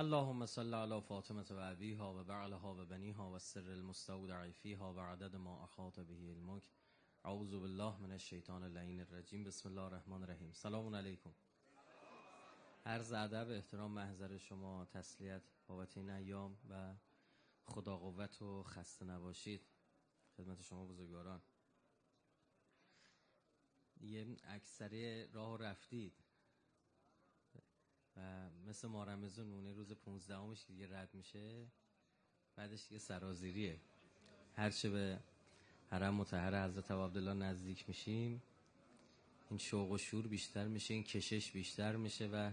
اللهم صل على فاطمة و ابیها و بعلها و بنیها و سر المستودع فیها و عدد ما اخاط به الملک اعوذ بالله من الشیطان اللعین الرجیم بسم الله الرحمن الرحیم سلام علیکم زده به احترام محضر شما تسلیت بابت این ایام و خدا قوت و خسته نباشید خدمت شما بزرگواران یه اکثری راه رفتید مثل مارمزو نونه روز 15 همش که دیگه رد میشه بعدش دیگه سرازیریه هرچه به حرم متحر حضرت عبدالله نزدیک میشیم این شوق و شور بیشتر میشه این کشش بیشتر میشه و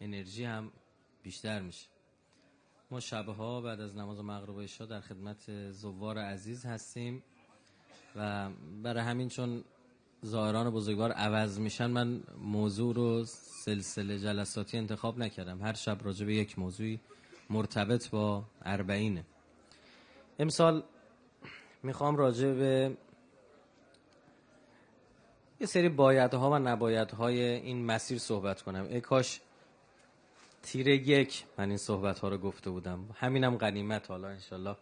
انرژی هم بیشتر میشه ما ها بعد از نماز مغرب عشا در خدمت زوار عزیز هستیم و برای همین چون ظاهران بزرگوار عوض میشن من موضوع رو سلسله جلساتی انتخاب نکردم هر شب راجع به یک موضوعی مرتبط با اربعینه امسال میخوام راجع به یه سری بایدها و نبایدهای این مسیر صحبت کنم ای کاش تیر یک من این صحبت ها رو گفته بودم همینم غنیمت حالا انشالله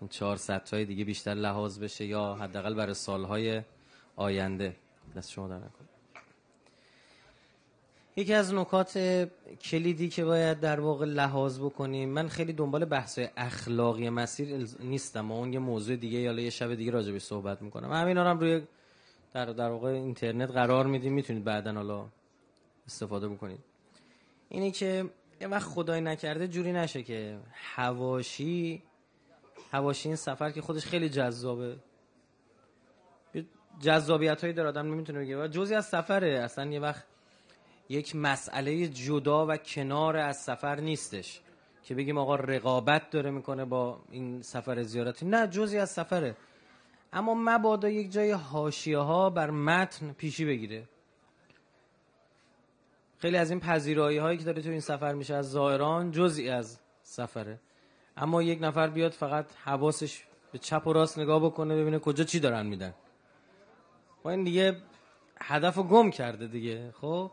اون چهار های دیگه بیشتر لحاظ بشه یا حداقل برای سالهای آینده دست شما در نکنه یکی از نکات کلیدی که باید در واقع لحاظ بکنیم من خیلی دنبال بحث اخلاقی مسیر نیستم و اون یه موضوع دیگه یا یه شب دیگه راجبش صحبت میکنم همین رو هم روی در, در واقع اینترنت قرار میدیم میتونید بعدا حالا استفاده بکنید اینه که یه وقت خدای نکرده جوری نشه که هواشی هواشی این سفر که خودش خیلی جذابه جذابیت هایی در آدم نمیتونه بگه جزی از سفره اصلا یه وقت یک مسئله جدا و کنار از سفر نیستش که بگیم آقا رقابت داره میکنه با این سفر زیارتی نه جزی از سفره اما مبادا یک جای هاشیه ها بر متن پیشی بگیره خیلی از این پذیرایی هایی که داره تو این سفر میشه از زائران جزی از سفره اما یک نفر بیاد فقط حواسش به چپ و راست نگاه بکنه ببینه کجا چی دارن میدن و خب این دیگه هدف رو گم کرده دیگه خب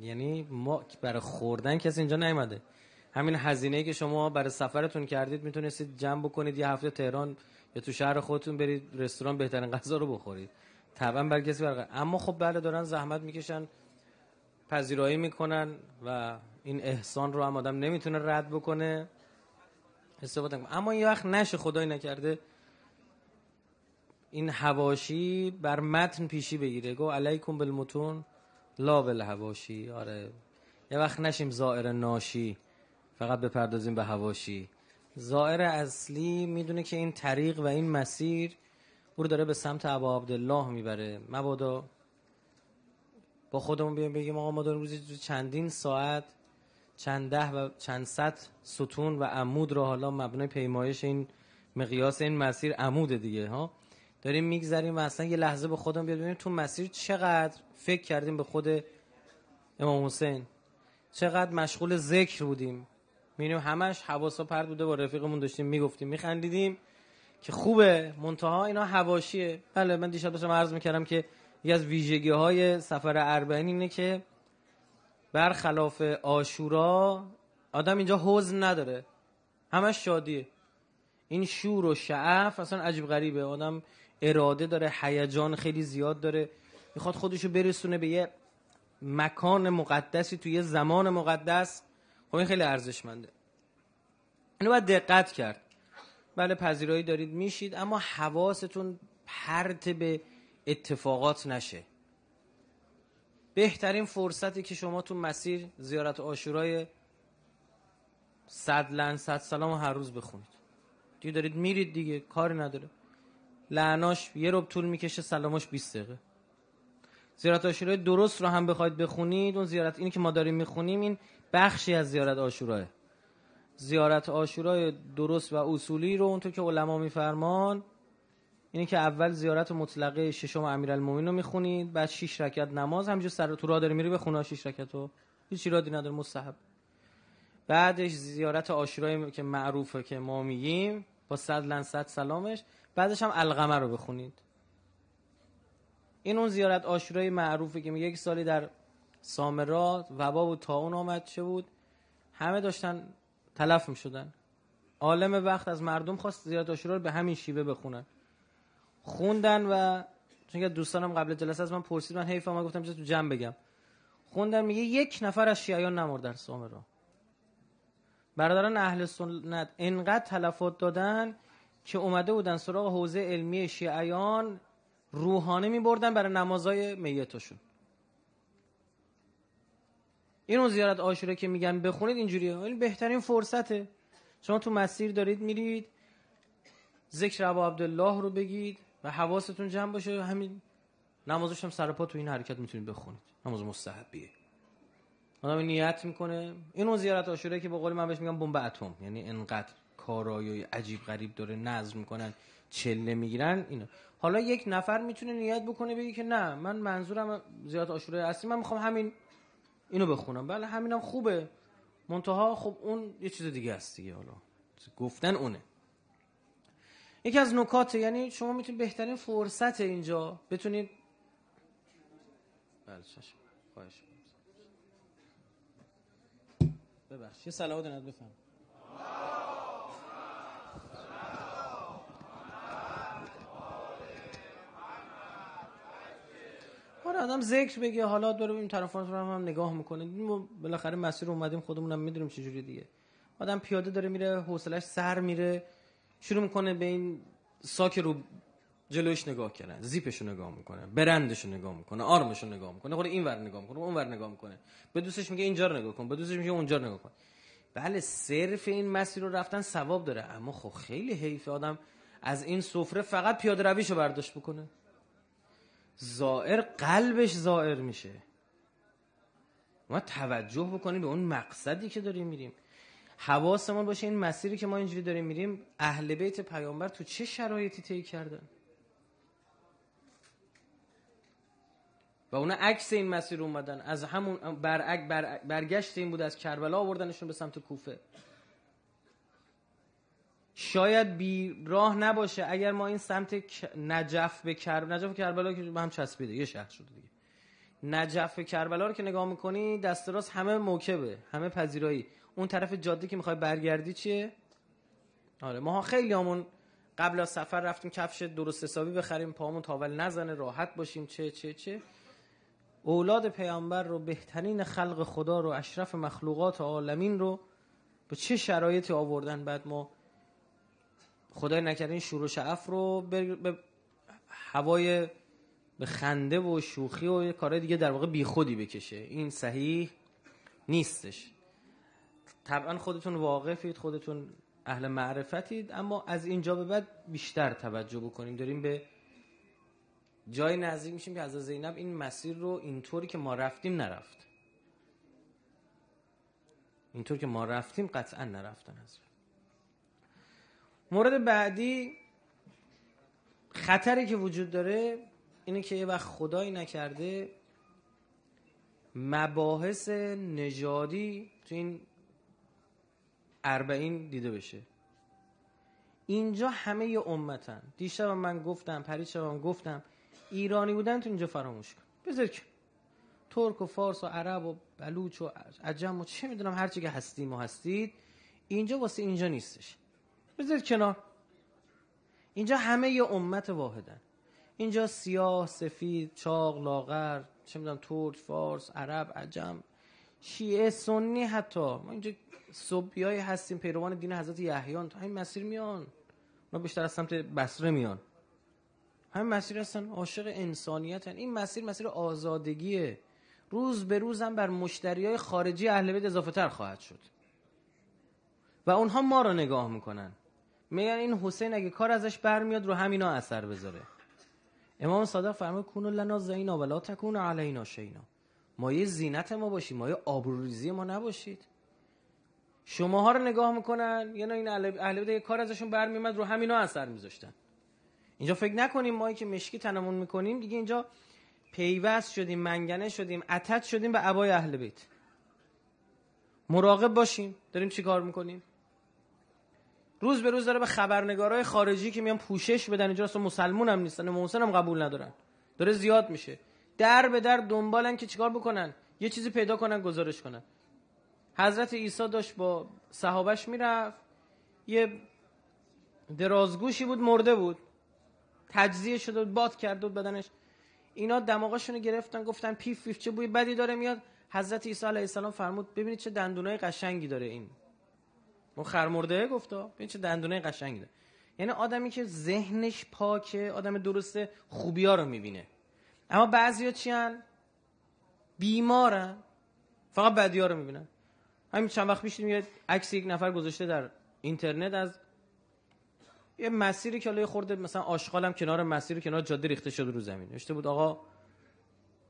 یعنی ما برای خوردن کسی اینجا نیومده همین هزینه که شما برای سفرتون کردید میتونستید جمع بکنید یه هفته تهران یا تو شهر خودتون برید رستوران بهترین غذا رو بخورید طبعا بر کسی برقه. اما خب بله دارن زحمت میکشن پذیرایی میکنن و این احسان رو هم آدم نمیتونه رد بکنه استفاده اما یه وقت نشه خدای نکرده این هواشی بر متن پیشی بگیره گو علیکم بالمتون لا بالهواشی آره یه وقت نشیم زائر ناشی فقط بپردازیم به هواشی زائر اصلی میدونه که این طریق و این مسیر او رو داره به سمت عبا عبدالله میبره مبادا با خودمون بیایم بگیم آقا ما داریم روزی چندین ساعت چند ده و چند صد ستون و عمود رو حالا مبنای پیمایش این مقیاس این مسیر عموده دیگه ها داریم میگذریم و اصلا یه لحظه به خودم بیاد ببینیم تو مسیر چقدر فکر کردیم به خود امام حسین چقدر مشغول ذکر بودیم میبینیم همش حواسا پرد بوده با رفیقمون داشتیم میگفتیم میخندیدیم که خوبه منتها اینا حواشیه بله من دیشب داشتم عرض میکردم که یکی از ویژگی های سفر اربعین اینه که برخلاف آشورا آدم اینجا حزن نداره همش شادیه این شور و شعف اصلا عجیب غریبه آدم اراده داره هیجان خیلی زیاد داره میخواد خودشو برسونه به یه مکان مقدسی توی یه زمان مقدس خب این خیلی ارزشمنده اینو باید دقت کرد بله پذیرایی دارید میشید اما حواستون پرت به اتفاقات نشه بهترین فرصتی که شما تو مسیر زیارت آشورای صد لن صد سلام هر روز بخونید دیگه دارید میرید دیگه کاری نداره لعناش یه رب طول میکشه سلاماش 20 دقیقه زیارت آشورای درست رو هم بخواید بخونید اون زیارت اینی که ما داریم میخونیم این بخشی از زیارت آشورای زیارت آشورای درست و اصولی رو اونطور که علما میفرمان اینی که اول زیارت مطلقه ششم امیرالمومنین رو میخونید بعد شش رکعت نماز همینجور سر تو راه داری میری خونه شش رکعت رو هیچ رادی نداره مستحب بعدش زیارت آشورایی که معروفه که ما میگیم با صد لن سلامش بعدش هم القمه رو بخونید این اون زیارت آشورای معروفه که میگه یک سالی در سامرا وبا و تاون آمد چه بود همه داشتن تلف میشدن عالم وقت از مردم خواست زیارت آشورا رو به همین شیوه بخونن خوندن و چون که دوستانم قبل جلسه از من پرسید من حیف من گفتم تو جمع بگم خوندن میگه یک نفر از شیعیان نمرد در سامرا برادران اهل سنت انقدر تلفات دادن که اومده بودن سراغ حوزه علمی شیعیان روحانه می بردن برای نمازای میتاشون این اون زیارت آشوره که میگن بخونید اینجوریه این بهترین فرصته شما تو مسیر دارید میرید ذکر ابو عبدالله رو بگید و حواستون جمع باشه همین نمازش هم سرپا تو این حرکت میتونید بخونید نماز مستحبیه آدم نیت میکنه این اون زیارت آشوره که به قول من بهش میگم بمب اتم یعنی انقدر کارایی عجیب غریب داره نظر میکنن چله میگیرن اینا حالا یک نفر میتونه نیت بکنه بگه که نه من منظورم زیاد آشوره اصلی من میخوام همین اینو بخونم بله همینم خوبه منتها خب اون یه چیز دیگه است دیگه حالا گفتن اونه یکی از نکات یعنی شما میتونید بهترین فرصت اینجا بتونید بله خواهش ببخش یه سلام ند بفهم آره، آدم ذکر بگه حالا داره این طرف رو هم, نگاه میکنه ما بالاخره مسیر اومدیم خودمونم میدونیم چه جوری دیگه آدم پیاده داره میره حوصلش سر میره شروع میکنه به این ساک رو جلوش نگاه کردن زیپش رو نگاه میکنه برندش رو نگاه میکنه آرمش رو نگاه میکنه خود این ور نگاه میکنه اون ور نگاه میکنه به دوستش میگه اینجا رو نگاه کن به دوستش میگه اونجا رو نگاه کن بله صرف این مسیر رو رفتن ثواب داره اما خب خیلی حیف آدم از این سفره فقط پیاده رویشو برداشت بکنه زائر قلبش زائر میشه ما توجه بکنیم به اون مقصدی که داریم میریم حواسمون باشه این مسیری که ما اینجوری داریم میریم اهل بیت پیامبر تو چه شرایطی طی کردن و اونا عکس این مسیر اومدن از همون برعک بر برگشت این بود از کربلا آوردنشون به سمت کوفه شاید بی راه نباشه اگر ما این سمت نجف به کربلا نجف کربلا که به هم چسبیده یه شهر شده دیگه نجف به کربلا رو که نگاه میکنی دست راست همه موکبه همه پذیرایی اون طرف جاده که میخوای برگردی چیه آره ما خیلی همون قبل از سفر رفتیم کفش درست حسابی بخریم پامون تاول نزنه راحت باشیم چه چه چه اولاد پیامبر رو بهترین خلق خدا رو اشرف مخلوقات عالمین رو به چه شرایطی آوردن بعد ما خدای نکرده این شور و شعف رو به هوای به خنده و شوخی و یه دیگه در واقع بیخودی بکشه این صحیح نیستش طبعا خودتون واقفید خودتون اهل معرفتید اما از اینجا به بعد بیشتر توجه بکنیم داریم به جای نزدیک میشیم که از زینب این مسیر رو اینطوری که ما رفتیم نرفت اینطور که ما رفتیم قطعا نرفتن از مورد بعدی خطری که وجود داره اینه که یه وقت خدایی نکرده مباحث نژادی تو این اربعین دیده بشه اینجا همه یه امتن دیشب من گفتم پریشب هم گفتم ایرانی بودن تو اینجا فراموش کن بذار که ترک و فارس و عرب و بلوچ و عجم و چه میدونم هرچی که هستیم و هستید اینجا واسه اینجا نیستش بذارید کنار اینجا همه یه امت واحدن اینجا سیاه سفید چاق لاغر چه میدونم ترک فارس عرب عجم شیعه سنی حتی ما اینجا صبحیای هستیم پیروان دین حضرت یحیان تو همین مسیر میان ما بیشتر از سمت بسره میان همین مسیر هستن عاشق انسانیتن این مسیر مسیر آزادگیه روز به روز هم بر مشتری های خارجی اهل بیت اضافه تر خواهد شد و اونها ما رو نگاه میکنن میگن این حسین اگه کار ازش برمیاد رو همینا اثر بذاره امام صادق فرمود کون لنا زینا ولا تکون علینا شینا یه زینت ما ما یه آبروریزی ما نباشید شماها رو نگاه میکنن یا این اهل بده کار ازشون برمیومد رو همینا اثر میذاشتن اینجا فکر نکنیم ما که مشکی تنمون میکنیم دیگه اینجا پیوست شدیم منگنه شدیم اتت شدیم به ابای اهل بیت مراقب باشیم داریم چیکار میکنیم روز به روز داره به خبرنگارای خارجی که میان پوشش بدن اینجا اصلا مسلمون هم نیستن محسن هم قبول ندارن داره زیاد میشه در به در دنبالن که چیکار بکنن یه چیزی پیدا کنن گزارش کنن حضرت عیسی داشت با صحابش میرفت یه درازگوشی بود مرده بود تجزیه شده بود باد کرده بود بدنش اینا دماغاشون رو گرفتن گفتن پیف پیف چه بوی بدی داره میاد حضرت عیسی علیه السلام فرمود ببینید چه دندونای قشنگی داره این اون خرمرده گفتا ببین چه دندونه قشنگی داره یعنی آدمی که ذهنش پاکه آدم درسته خوبیا رو میبینه اما بعضیا چی هن؟ بیمارن فقط بدیا رو میبینن همین چند وقت پیش دیدیم عکس یک نفر گذاشته در اینترنت از یه مسیری که حالا خورده مثلا آشغالم کنار مسیری کنار جاده ریخته شده رو زمین نوشته بود آقا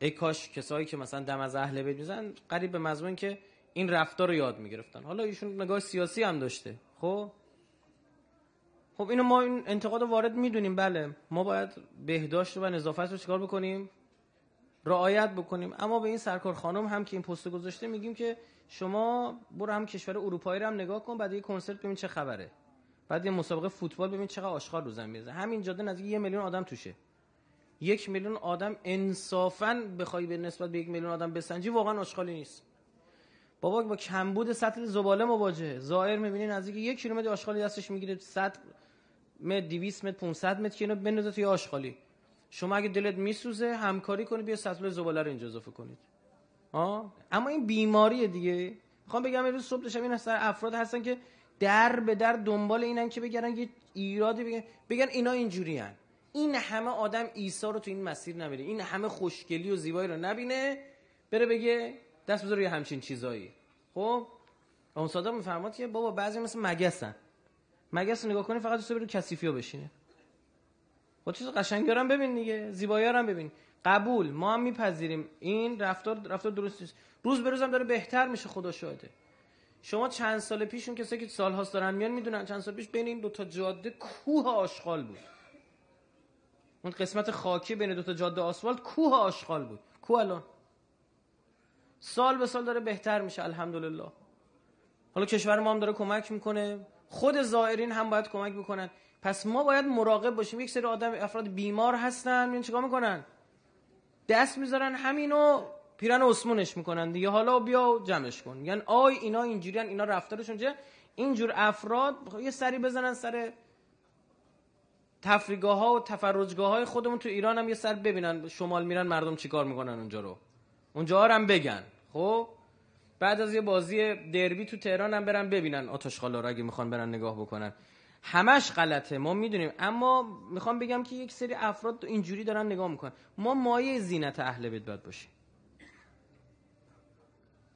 ای کاش کسایی که مثلا دم از اهل بیت میزن قریب به مضمون که این رفتار رو یاد میگرفتن حالا ایشون نگاه سیاسی هم داشته خب خب اینو ما این انتقاد رو وارد میدونیم بله ما باید بهداشت و نظافت رو چیکار بکنیم رعایت بکنیم اما به این سرکار خانم هم که این پست گذاشته میگیم که شما برو هم کشور اروپایی رو هم نگاه کن بعد یه کنسرت ببین چه خبره بعد یه مسابقه فوتبال ببین چقدر آشغال رو زمین همین جاده نزدیک یه میلیون آدم توشه یک میلیون آدم انصافا بخوای به نسبت به یک میلیون آدم بسنجی واقعا آشغالی نیست بابا با کمبود سطل زباله مواجهه زائر میبینی نزدیک یک کیلومتر آشغالی دستش میگیره 100 متر 200 متر 500 متر که اینو بندازه توی آشغالی شما اگه دلت میسوزه همکاری کنید بیا سطل زباله رو اینجا اضافه کنید آه؟ اما این بیماریه دیگه میخوام بگم امروز صبح داشتم این سر افراد هستن که در به در دنبال اینن که بگن یه ایرادی بگن بگن اینا اینجورین این همه آدم عیسی رو تو این مسیر نبینه این همه خوشگلی و زیبایی رو نبینه بره بگه دست بذار یه همچین چیزایی خب اون صادق میفرماد که بابا بعضی مثل مگسن مگس نگاه کنی فقط دوست کثیفی رو بشینه خب چیز قشنگی هم ببین دیگه زیبایی هم ببین قبول ما هم میپذیریم این رفتار رفتار درست نیست روز به روزم داره بهتر میشه خدا شاهده شما چند سال پیش اون کسایی که سال هاست دارن میان میدونن چند سال پیش بین این دوتا جاده کوه آشغال بود اون قسمت خاکی بین دوتا جاده آسفالت کوه آشغال بود کوه الان سال به سال داره بهتر میشه الحمدلله حالا کشور ما هم داره کمک میکنه خود زائرین هم باید کمک میکنن پس ما باید مراقب باشیم یک سری آدم افراد بیمار هستن میان چیکار میکنن دست میذارن همینو پیرن عثمونش میکنن دیگه حالا بیا جمعش کن یعنی آی اینا اینجوریان اینا رفتارشون چه اینجور افراد یه سری بزنن سر تفریگاه ها و تفرجگاه های خودمون تو ایران هم یه سر ببینن شمال میرن مردم چیکار میکنن اونجا رو اونجا هم بگن خب بعد از یه بازی دربی تو تهران هم برن ببینن آتش رو اگه میخوان برن نگاه بکنن همش غلطه ما میدونیم اما میخوام بگم که یک سری افراد اینجوری دارن نگاه میکنن ما مایه زینت اهل بیت باید باشیم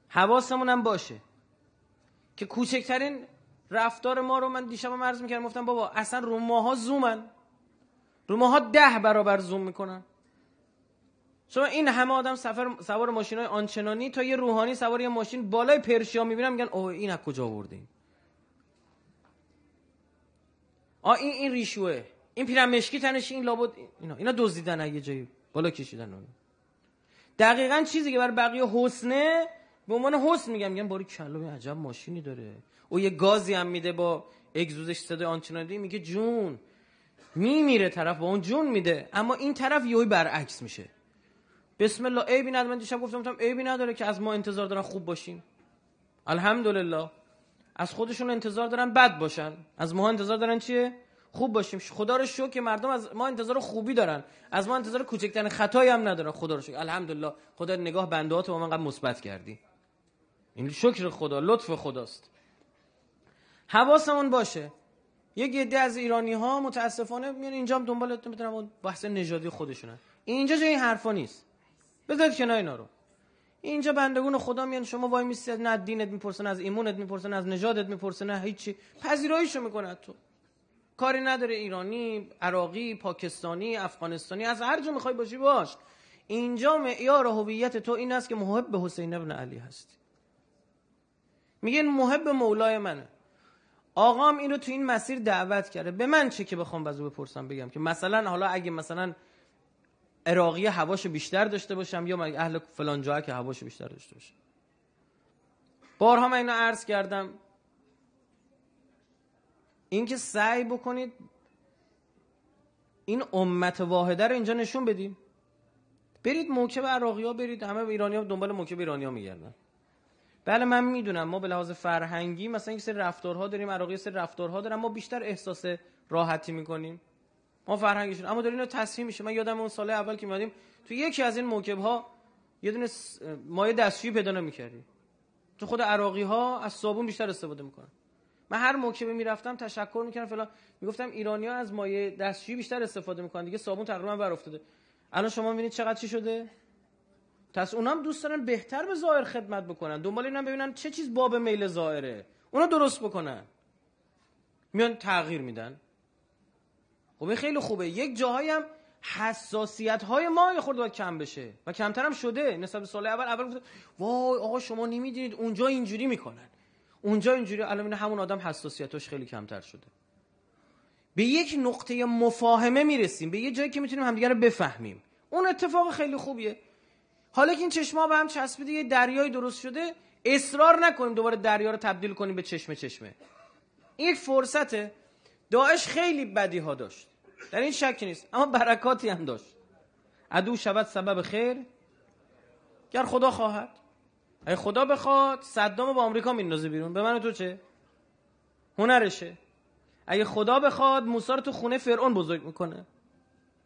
حواسمون هم باشه که کوچکترین رفتار ما رو من دیشب عرض میکردم گفتم بابا اصلا رو ماها زومن رو ماها ده برابر زوم میکنن چون این همه آدم سفر سوار ماشین های آنچنانی تا یه روحانی سوار یه ماشین بالای پرشیا میبینم میگن اوه این از کجا آوردین. آ این این ریشوه این مشکی تنش این لابد اینا اینا دزدیدن یه جایی بالا کشیدن اون دقیقا چیزی که برای بقیه حسنه به عنوان حسن میگم میگم باری کلوی عجب ماشینی داره او یه گازی هم میده با اگزوزش صدای آنچنانی میگه جون میمیره طرف با اون جون میده اما این طرف یهوی برعکس میشه بسم الله عیبی نداره من دیشب گفتم گفتم عیبی نداره که از ما انتظار دارن خوب باشیم الحمدلله از خودشون انتظار دارن بد باشن از ما انتظار دارن چیه خوب باشیم خدا رو شکر که مردم از ما انتظار خوبی دارن از ما انتظار کوچکترین خطایی هم ندارن خدا رو شکر الحمدلله خدا نگاه بنده با من قبل مثبت کردی این شکر خدا لطف خداست حواسمون باشه یک عده از ایرانی ها متاسفانه میان اینجا هم دنبال میتونم بحث نژادی خودشونن اینجا جای این حرفا نیست بذارید کنار اینا رو اینجا بندگون خدا میان شما وای میسید نه دینت میپرسن از ایمونت میپرسن از نژادت میپرسن نه هیچی پذیراییشو میکنه تو کاری نداره ایرانی عراقی پاکستانی افغانستانی از هر جا میخوای باشی باش اینجا معیار هویت تو این است که محب به حسین ابن علی هستی میگن محب مولای منه آقام اینو تو این مسیر دعوت کرده به من چه که بخوام بازو بپرسم بگم که مثلا حالا اگه مثلا عراقی هواشو بیشتر داشته باشم یا اهل فلان جا که هواشو بیشتر داشته باشم بارها من اینو عرض کردم اینکه سعی بکنید این امت واحده رو اینجا نشون بدیم برید موکب عراقی ها برید همه ایرانی ها دنبال موکب ایرانی ها میگردن بله من میدونم ما به لحاظ فرهنگی مثلا یه سری رفتارها داریم عراقی سری رفتارها دارن ما بیشتر احساس راحتی میکنیم ما فرهنگشون اما داره اینو تصمیم میشه من یادم اون سال اول که میادیم تو یکی از این موکب ها یه دونه مایه دستشویی پیدا نمیکردی تو خود عراقی ها از صابون بیشتر استفاده میکنن من هر موکبه میرفتم تشکر میکردم فلان میگفتم ایرانی ها از مایه دستشویی بیشتر استفاده میکنن دیگه صابون تقریبا بر افتاده الان شما میبینید چقدر چی شده پس اونام دوست دارن بهتر به ظاهر خدمت بکنن دنبال اینا ببینن چه چیز باب میل ظاهره اونا درست بکنن میان تغییر میدن خب این خیلی خوبه یک جاهایی هم حساسیت های ما یه خورده باید کم بشه و کمتر هم شده نسبت سال اول اول گفت وای آقا شما نمیدونید اونجا اینجوری میکنن اونجا اینجوری الان همون آدم حساسیتش خیلی کمتر شده به یک نقطه مفاهمه میرسیم به یه جایی که میتونیم همدیگه رو بفهمیم اون اتفاق خیلی خوبیه حالا که این چشما به هم چسبیده یه دریای درست شده اصرار نکنیم دوباره دریا رو تبدیل کنیم به چشم چشمه این فرصته داعش خیلی بدی ها داشت در این شک نیست اما برکاتی هم داشت عدو شود سبب خیر گر خدا خواهد اگه خدا بخواد صدام با آمریکا میندازه بیرون به من تو چه هنرشه اگه خدا بخواد موسی رو تو خونه فرعون بزرگ میکنه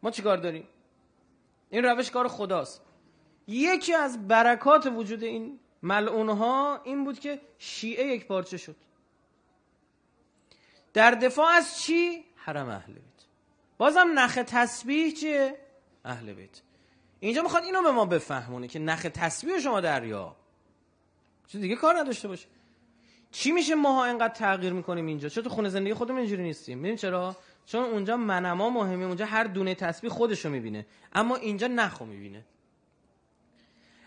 ما چیکار داریم این روش کار خداست یکی از برکات وجود این ملعونها این بود که شیعه یک پارچه شد در دفاع از چی حرم اهل بازم نخ تسبیح چیه اهل بیت اینجا میخواد اینو به ما بفهمونه که نخ تسبیح شما دریا چیز دیگه کار نداشته باشه چی میشه ماها اینقدر تغییر میکنیم اینجا چرا تو خونه زندگی خودمون اینجوری نیستیم ببین چرا چون اونجا منما مهمه اونجا هر دونه تسبیح خودشو میبینه اما اینجا نخو میبینه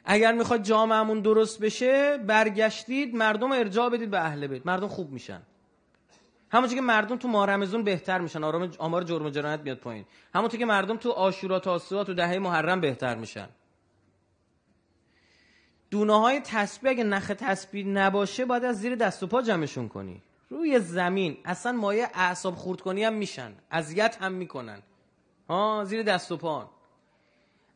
اگر میخواد جامعمون درست بشه برگشتید مردم ارجاع بدید به اهل بیت مردم خوب میشن همونطور که مردم تو ماه بهتر میشن آرام آمار جرم و جنایت میاد پایین همونطور که مردم تو آشورا تاسوعا تو دهه محرم بهتر میشن دونه های تسبیح اگه نخ تسبیح نباشه باید از زیر دست و پا جمعشون کنی روی زمین اصلا مایه اعصاب خورد کنی هم میشن اذیت هم میکنن ها زیر دست و پا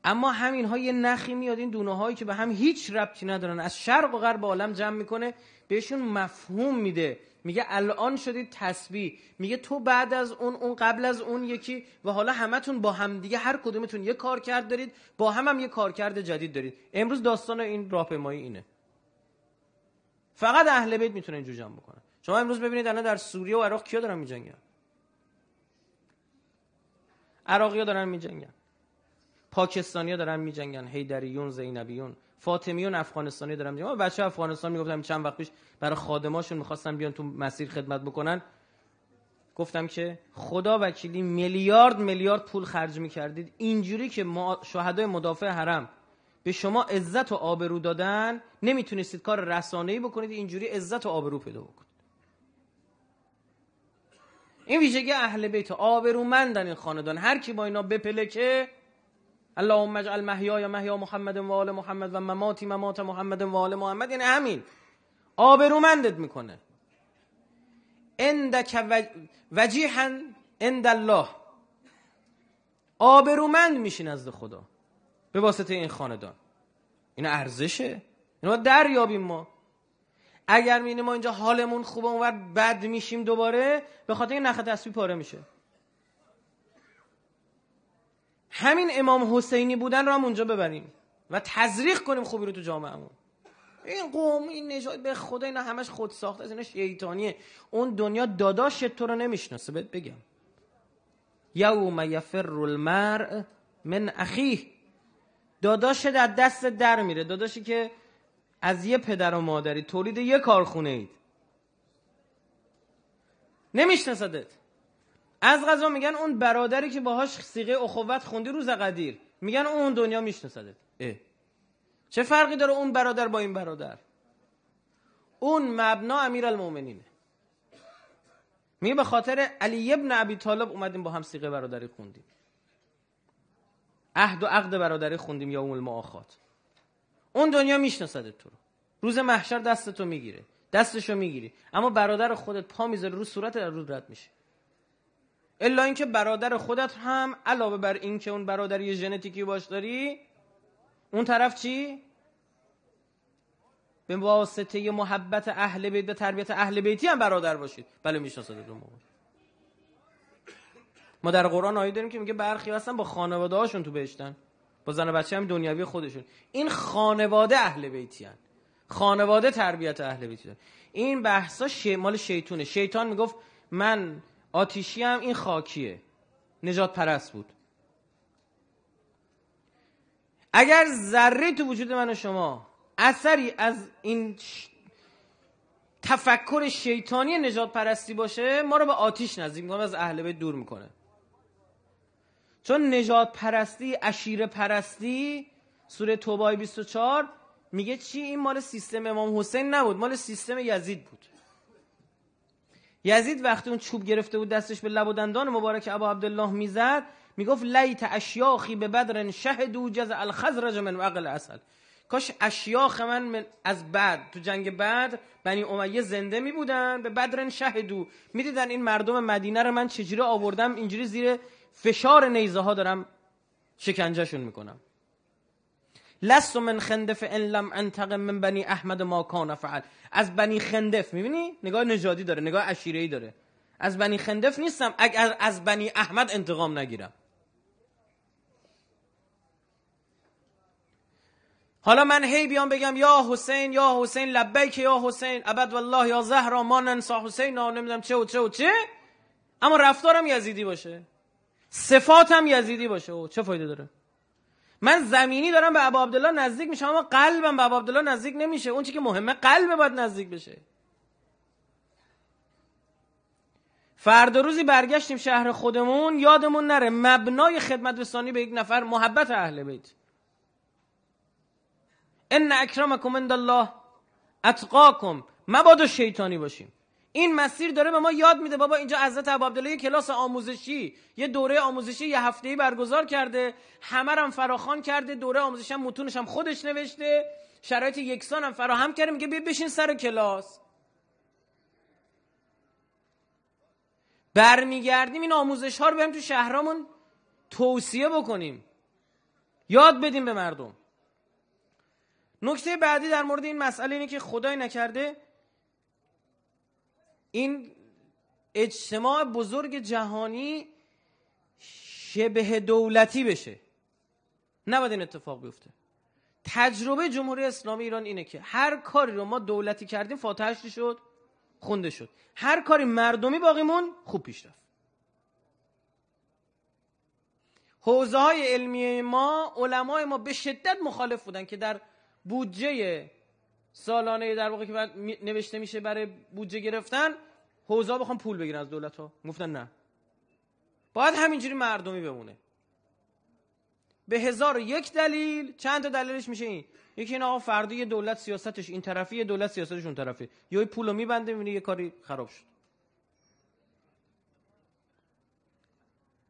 اما همین های نخی میاد این دونه هایی که به هم هیچ ربطی ندارن از شرق و غرب عالم جمع میکنه بهشون مفهوم میده میگه الان شدید تسبیح میگه تو بعد از اون اون قبل از اون یکی و حالا همتون با همدیگه هر کدومتون یه کار کرد دارید با هم هم یه کارکرد جدید دارید امروز داستان این راهپیمایی اینه فقط اهل بیت میتونه اینجور جمع بکنه شما امروز ببینید الان در سوریه و عراق کیا دارن میجنگن عراقی دارن میجنگن پاکستانی دارن میجنگن هیدریون زینبیون فاطمیون افغانستانی دارم میگم بچه افغانستان میگفتم چند وقت پیش برای خادماشون میخواستن بیان تو مسیر خدمت بکنن گفتم که خدا وکیلی میلیارد میلیارد پول خرج میکردید اینجوری که شهدای مدافع حرم به شما عزت و آبرو دادن نمیتونستید کار رسانه‌ای بکنید اینجوری عزت و آبرو پیدا بکنید این ویژگی اهل بیت آبرومندن این خاندان هر کی با اینا بپلکه اللهم اجعل یا محیا محمد و آل محمد و مماتی ممات محمد و آل محمد یعنی همین آبرومندت میکنه اندک وجیحا اند الله آبرومند میشی نزد خدا به واسطه این خاندان این ارزشه اینا دریابیم ما اگر میینه ما اینجا حالمون خوبه اونور بد میشیم دوباره به خاطر این نخ تسبیح پاره میشه همین امام حسینی بودن رو هم اونجا ببریم و تزریق کنیم خوبی رو تو جامعهمون این قوم این نژاد به خدا اینا همش خود ساخته اینا شیطانیه اون دنیا داداش تو رو نمیشناسه بهت بگم یوم یفر المرء من اخیه داداش در دست در میره داداشی که از یه پدر و مادری تولید یه کارخونه اید نمیشناسدت از غذا میگن اون برادری که باهاش سیغه اخوت خوندی روز قدیر میگن اون دنیا میشناسدت چه فرقی داره اون برادر با این برادر اون مبنا امیر المومنینه می به خاطر علی ابن عبی طالب اومدیم با هم سیغه برادری خوندیم عهد و عقد برادری خوندیم یا اون المعاخات اون دنیا میشناسدت تو رو روز محشر دستتو میگیره دستشو میگیری اما برادر خودت پا میذاره رو صورت رو رد میشه الا اینکه برادر خودت هم علاوه بر اینکه اون برادری ژنتیکی باش داری اون طرف چی به واسطه محبت اهل بیت به تربیت اهل بیتی هم برادر باشید بله میشناسید اون موقع ما در قرآن آیه داریم که میگه برخی هستن با خانواده هاشون تو بهشتن با زن بچه هم دنیوی خودشون این خانواده اهل بیتی هن. خانواده تربیت اهل بیتی این بحثا شمال مال شیطان میگفت من آتیشی هم این خاکیه نجات پرست بود اگر ذره تو وجود من و شما اثری از این تفکر شیطانی نجات پرستی باشه ما رو به آتیش نزدیک میکنه از اهل بیت دور میکنه چون نجات پرستی اشیره پرستی سوره توبه 24 میگه چی این مال سیستم امام حسین نبود مال سیستم یزید بود یزید وقتی اون چوب گرفته بود دستش به لب و دندان مبارک ابا عبدالله میزد میگفت لیت اشیاخی به بدر شهدو جز الخزرج من عقل اصل کاش اشیاخ من, از بعد تو جنگ بعد بنی امیه زنده می بودن به بدرن شهدو میدیدن این مردم مدینه رو من چجوری آوردم اینجوری زیر فشار نیزه ها دارم شکنجهشون میکنم لست من خندف ان لم انتقم من بنی احمد ما کان فعل از بنی خندف میبینی نگاه نژادی داره نگاه عشیره داره از بنی خندف نیستم اگر از بنی احمد انتقام نگیرم حالا من هی بیام بگم یا حسین یا حسین لبیک یا حسین ابد والله یا زهرا ما ننسا حسین ها نمیدونم چه و چه و چه اما رفتارم یزیدی باشه صفاتم یزیدی باشه و چه فایده داره من زمینی دارم به ابا عبدالله نزدیک میشم اما قلبم به ابا عبدالله نزدیک نمیشه اون چی که مهمه قلب باید نزدیک بشه فردا روزی برگشتیم شهر خودمون یادمون نره مبنای خدمت رسانی به یک نفر محبت اهل بیت ان اکرمکم عند الله اتقاکم مبادا شیطانی باشیم این مسیر داره به ما یاد میده بابا اینجا حضرت ابوعبدالله یه کلاس آموزشی یه دوره آموزشی یه ای برگزار کرده همه هم فراخوان کرده دوره آموزش هم متونش هم خودش نوشته شرایط یکسان هم فراهم کرده میگه بیا بشین سر کلاس برمیگردیم این آموزش ها رو بریم تو شهرامون توصیه بکنیم یاد بدیم به مردم نکته بعدی در مورد این مسئله اینه که خدای نکرده این اجتماع بزرگ جهانی شبه دولتی بشه نباید این اتفاق بیفته تجربه جمهوری اسلامی ایران اینه که هر کاری رو ما دولتی کردیم فاتحش شد خونده شد هر کاری مردمی باقیمون خوب پیش رفت حوزه های علمیه ما علمای ما به شدت مخالف بودن که در بودجه سالانه در واقع که نوشته میشه برای بودجه گرفتن حوزا بخوام پول بگیرن از دولت ها گفتن نه باید همینجوری مردمی بمونه به هزار یک دلیل چند تا دلیلش میشه این یکی این آقا فردی دولت سیاستش این طرفی دولت سیاستش اون طرفی یا پولو میبنده میبینی یه کاری خراب شد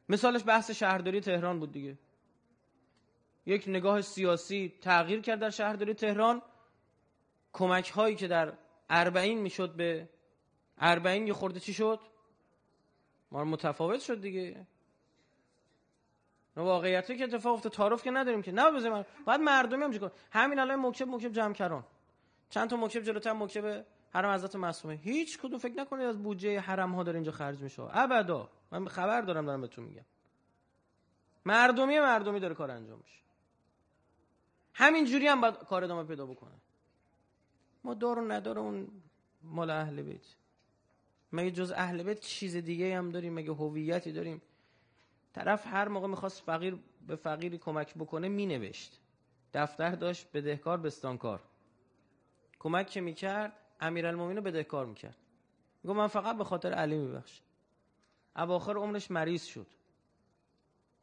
مثالش بحث شهرداری تهران بود دیگه یک نگاه سیاسی تغییر کرد در شهرداری تهران کمک هایی که در اربعین میشد به اربعین یه خورده چی شد ما متفاوت شد دیگه واقعیت که اتفاق افته تعارف که نداریم که نه بذار من بعد مردمی هم چیکار همین الان مکتب مکتب جمع چند تا مکتب جلوتر مکتب حرم حضرت معصومه هیچ کدوم فکر نکنید از بودجه حرم ها داره اینجا خرج میشه ابدا من خبر دارم دارم بهتون میگم مردمی مردمی داره کار انجام میشه همین جوری هم باید کار ادامه پیدا بکنه ما دور نداره اون مال اهل بیت مگه جز اهل بیت چیز دیگه هم داریم مگه هویتی داریم طرف هر موقع میخواست فقیر به فقیری کمک بکنه مینوشت دفتر داشت بدهکار بستانکار کمک که میکرد المومین رو بدهکار میکرد میگو من فقط به خاطر علی میبخش اواخر عمرش مریض شد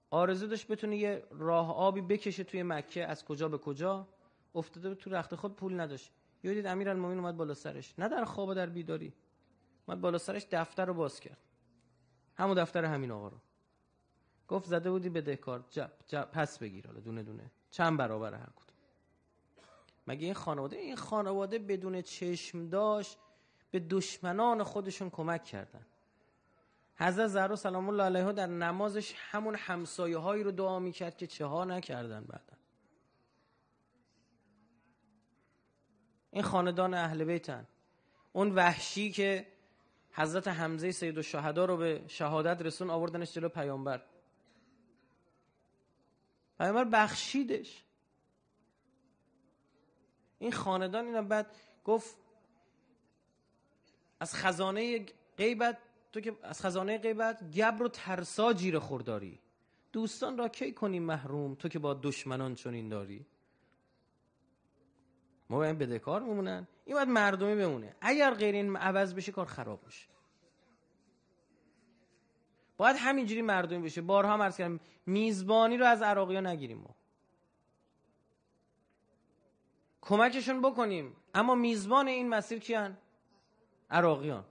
آرزو داشت بتونه یه راه آبی بکشه توی مکه از کجا به کجا افتاده بود تو رخت خود پول نداشت یادید المومین اومد بالا سرش نه در خواب و در بیداری اومد بالا سرش دفتر رو باز کرد همون دفتر همین آقا رو گفت زده بودی دکارت جا جا پس بگیر حالا دونه دونه چند برابر هر کدوم مگه این خانواده این خانواده بدون چشم داشت به دشمنان خودشون کمک کردن حضرت زهرا سلام الله علیها در نمازش همون همسایه هایی رو دعا میکرد که چه ها نکردن بعدن این خاندان اهل بیتن اون وحشی که حضرت حمزه سید و رو به شهادت رسون آوردنش جلو پیامبر پیامبر بخشیدش این خاندان اینا بعد گفت از خزانه غیبت تو که از خزانه غیبت گبر و ترسا جیر خورداری دوستان را کی کنی محروم تو که با دشمنان چنین داری ما باید بدهکار میمونن این باید مردمی بمونه اگر غیر این عوض بشه کار خراب میشه باید همینجوری مردمی بشه بارها هم میزبانی رو از عراقی ها نگیریم ما کمکشون بکنیم اما میزبان این مسیر کیان عراقیان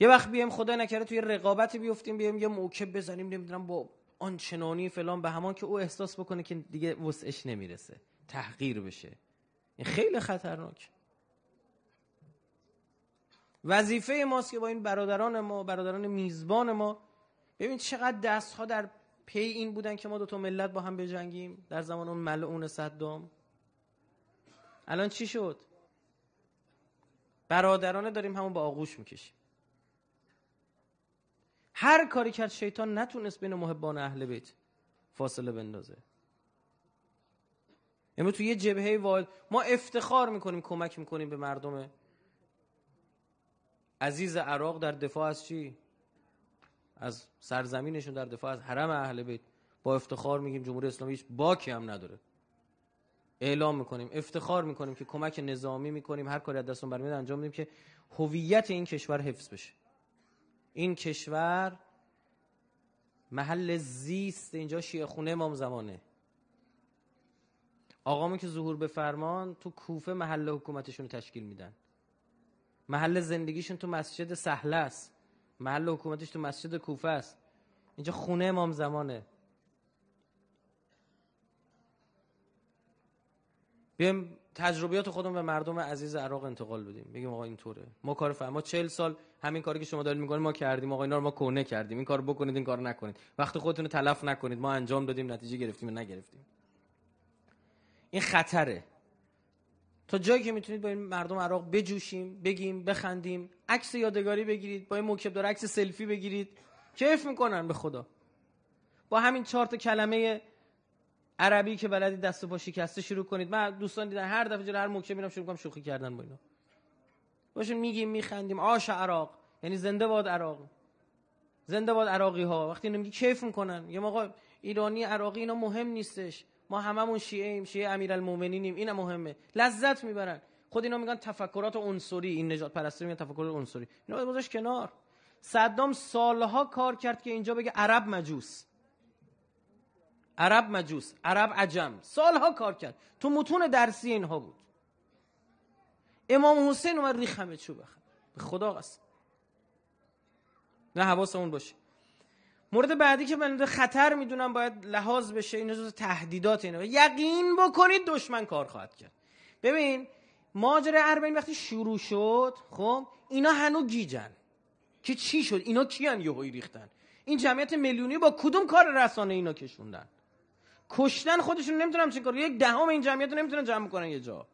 یه وقت بیایم خدا نکرده توی رقابتی بیفتیم بیایم یه موکب بزنیم نمیدونم با آنچنانی فلان به همان که او احساس بکنه که دیگه وسعش نمیرسه تحقیر بشه این خیلی خطرناک وظیفه ماست که با این برادران ما برادران میزبان ما ببین چقدر دستها در پی این بودن که ما دو تا ملت با هم بجنگیم در زمان اون ملعون صدام الان چی شد برادرانه داریم همون با آغوش میکشیم هر کاری کرد شیطان نتونست بین محبان اهل بیت فاصله بندازه اما تو یه جبهه واحد ما افتخار میکنیم کمک میکنیم به مردم عزیز عراق در دفاع از چی از سرزمینشون در دفاع از حرم اهل بیت با افتخار میگیم جمهوری اسلامی هیچ باکی هم نداره اعلام میکنیم افتخار میکنیم که کمک نظامی میکنیم هر کاری از دستون برمیاد انجام میدیم که هویت این کشور حفظ بشه این کشور محل زیست اینجا شیعه خونه امام زمانه آقامون که ظهور به فرمان تو کوفه محل حکومتشون تشکیل میدن محل زندگیشون تو مسجد سهله است محل حکومتش تو مسجد کوفه است اینجا خونه امام زمانه بیایم تجربیات خودم به مردم عزیز عراق انتقال بدیم بگیم آقا اینطوره ما کار فهم ما 40 سال همین کاری که شما دارید میگین ما کردیم آقا اینا رو ما کنه کردیم این کار بکنید این کار نکنید وقت خودتون رو تلف نکنید ما انجام دادیم نتیجه گرفتیم و نگرفتیم این خطره تا جایی که میتونید با این مردم عراق بجوشیم بگیم بخندیم عکس یادگاری بگیرید با این موکب دار عکس سلفی بگیرید کیف میکنن به خدا با همین چهار تا کلمه عربی که بلدی دست و پا شکسته شروع کنید من دوستان دیدن هر دفعه جلو هر موکب میرم شروع کنم شوخی کردن با اینا باشون میگیم میخندیم آش عراق یعنی زنده باد عراق زنده باد عراقی ها وقتی اینو میگی کیف میکنن یه موقع ایرانی عراقی اینا مهم نیستش ما هممون شیعه ایم شیعه امیرالمومنینیم این مهمه لذت میبرن خود اینا میگن تفکرات عنصری این نجات پرستی میگن تفکر عنصری اینو بذارش کنار صدام سالها کار کرد که اینجا بگه عرب مجوس عرب مجوس عرب عجم سالها کار کرد تو متون درسی اینها بود امام حسین اومد ریخ همه چوب به خدا قسم نه حواسمون باشه مورد بعدی که من خطر میدونم باید لحاظ بشه این جزء تهدیدات اینه یقین بکنید دشمن کار خواهد کرد ببین ماجر اربعین وقتی شروع شد خب اینا هنو گیجن که چی شد اینا کیان یهویی ریختن این جمعیت میلیونی با کدوم کار رسانه اینا کشوندن کشتن خودشون نمیتونن چه کار یک دهم این جمعیت رو نمیتونن جمع کنن یه جا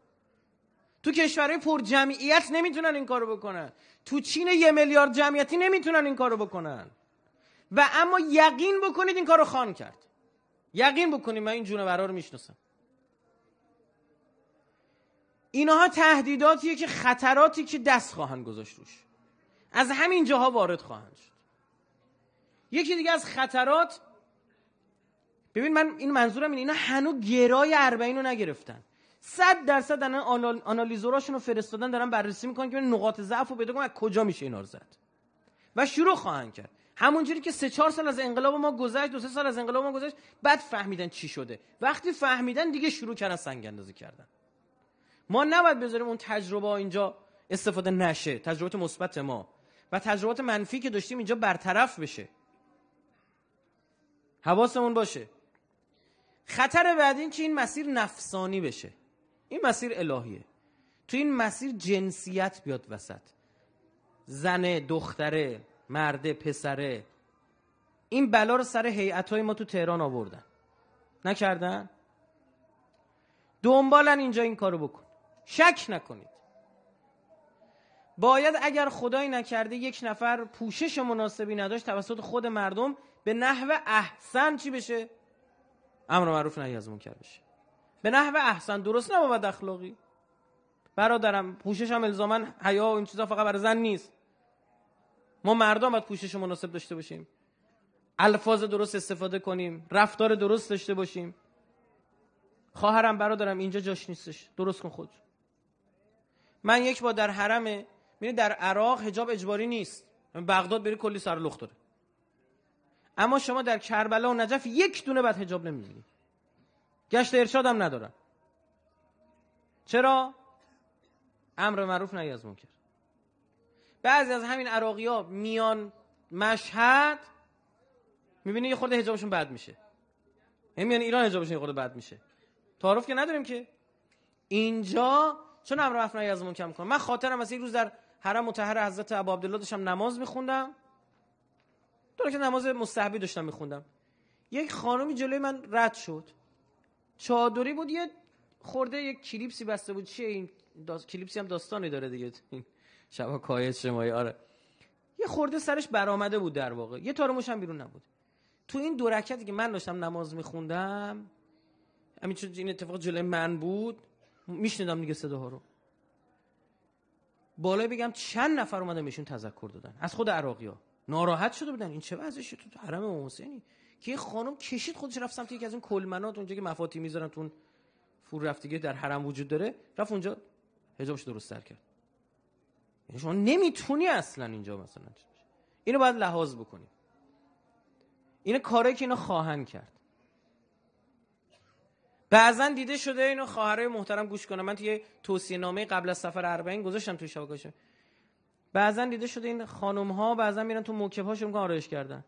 تو کشورهای پر جمعیت نمیتونن این کارو بکنن تو چین یه میلیارد جمعیتی نمیتونن این کارو بکنن و اما یقین بکنید این کارو رو خان کرد یقین بکنید من این جونورا رو میشناسم اینها تهدیداتیه که خطراتی که دست خواهند گذاشت روش از همین جاها وارد خواهند شد یکی دیگه از خطرات ببین من این منظورم اینه اینا هنو گرای اربعین رو نگرفتن صد درصد در آنالیزوراشون رو فرستادن دارن بررسی میکنن که نقاط ضعف رو بده کنن از کجا میشه اینا رو زد و شروع خواهند کرد همونجوری که سه چهار سال از انقلاب ما گذشت دو سه سال از انقلاب ما گذشت بعد فهمیدن چی شده وقتی فهمیدن دیگه شروع کردن سنگ اندازی کردن ما نباید بذاریم اون تجربه اینجا استفاده نشه تجربات مثبت ما و تجربات منفی که داشتیم اینجا برطرف بشه حواسمون باشه خطر بعد این که این مسیر نفسانی بشه این مسیر الهیه تو این مسیر جنسیت بیاد وسط زن دختره مرده پسره این بلا رو سر های ما تو تهران آوردن نکردن دنبالن اینجا این کارو بکن شک نکنید باید اگر خدایی نکرده یک نفر پوشش مناسبی نداشت توسط خود مردم به نحو احسن چی بشه امر معروف نهی از منکر بشه به نحو احسن درست نبود اخلاقی برادرم پوشش هم الزامن حیا این چیزا فقط برای زن نیست ما مردم باید پوشش مناسب داشته باشیم الفاظ درست استفاده کنیم رفتار درست داشته باشیم خواهرم برادرم اینجا جاش نیستش درست کن خود من یک بار در حرم میره در عراق حجاب اجباری نیست بغداد بری کلی سر لخت داره اما شما در کربلا و نجف یک دونه بعد حجاب نمیبینید گشت ارشاد هم چرا امر معروف نهی از منکر بعضی از همین عراقی ها میان مشهد میبینی یه خورده هجابشون بد میشه یعنی میان ایران هجابشون یه خورده بد میشه تعارف که نداریم که اینجا چون امر افنایی از من کم کنم من خاطرم از یک روز در حرم متحر حضرت عبا عبدالله داشتم نماز میخوندم دور که نماز مستحبی داشتم میخوندم یک خانمی جلوی من رد شد چادری بود یه خورده یک کلیپسی بسته بود چیه این داست... کلیپسی هم داستانی داره دیگه شبا کاهش شمایی آره یه خورده سرش برآمده بود در واقع یه تار هم بیرون نبود تو این دو رکعتی که من داشتم نماز میخوندم همین چون این اتفاق جلوی من بود میشنیدم دیگه صداها رو بالا بگم چند نفر اومدن میشون تذکر دادن از خود عراقی ها ناراحت شده بودن این چه وضعشه تو حرم امام حسینی که خانم کشید خودش رفت سمت یکی از اون کلمنات اونجا که مفاتی میذارن تو اون فور رفتگی در حرم وجود داره رفت اونجا حجابش درست کرد شما نمیتونی اصلا اینجا مثلا اینو باید لحاظ بکنی این کاری که اینو خواهند کرد بعضا دیده شده اینو خواهرای محترم گوش کنم من توی توصیه نامه قبل از سفر اربعین گذاشتم توی شبکه‌ش بعضا دیده شده این خانم ها بعضا میرن تو موکب ها آرایش کردن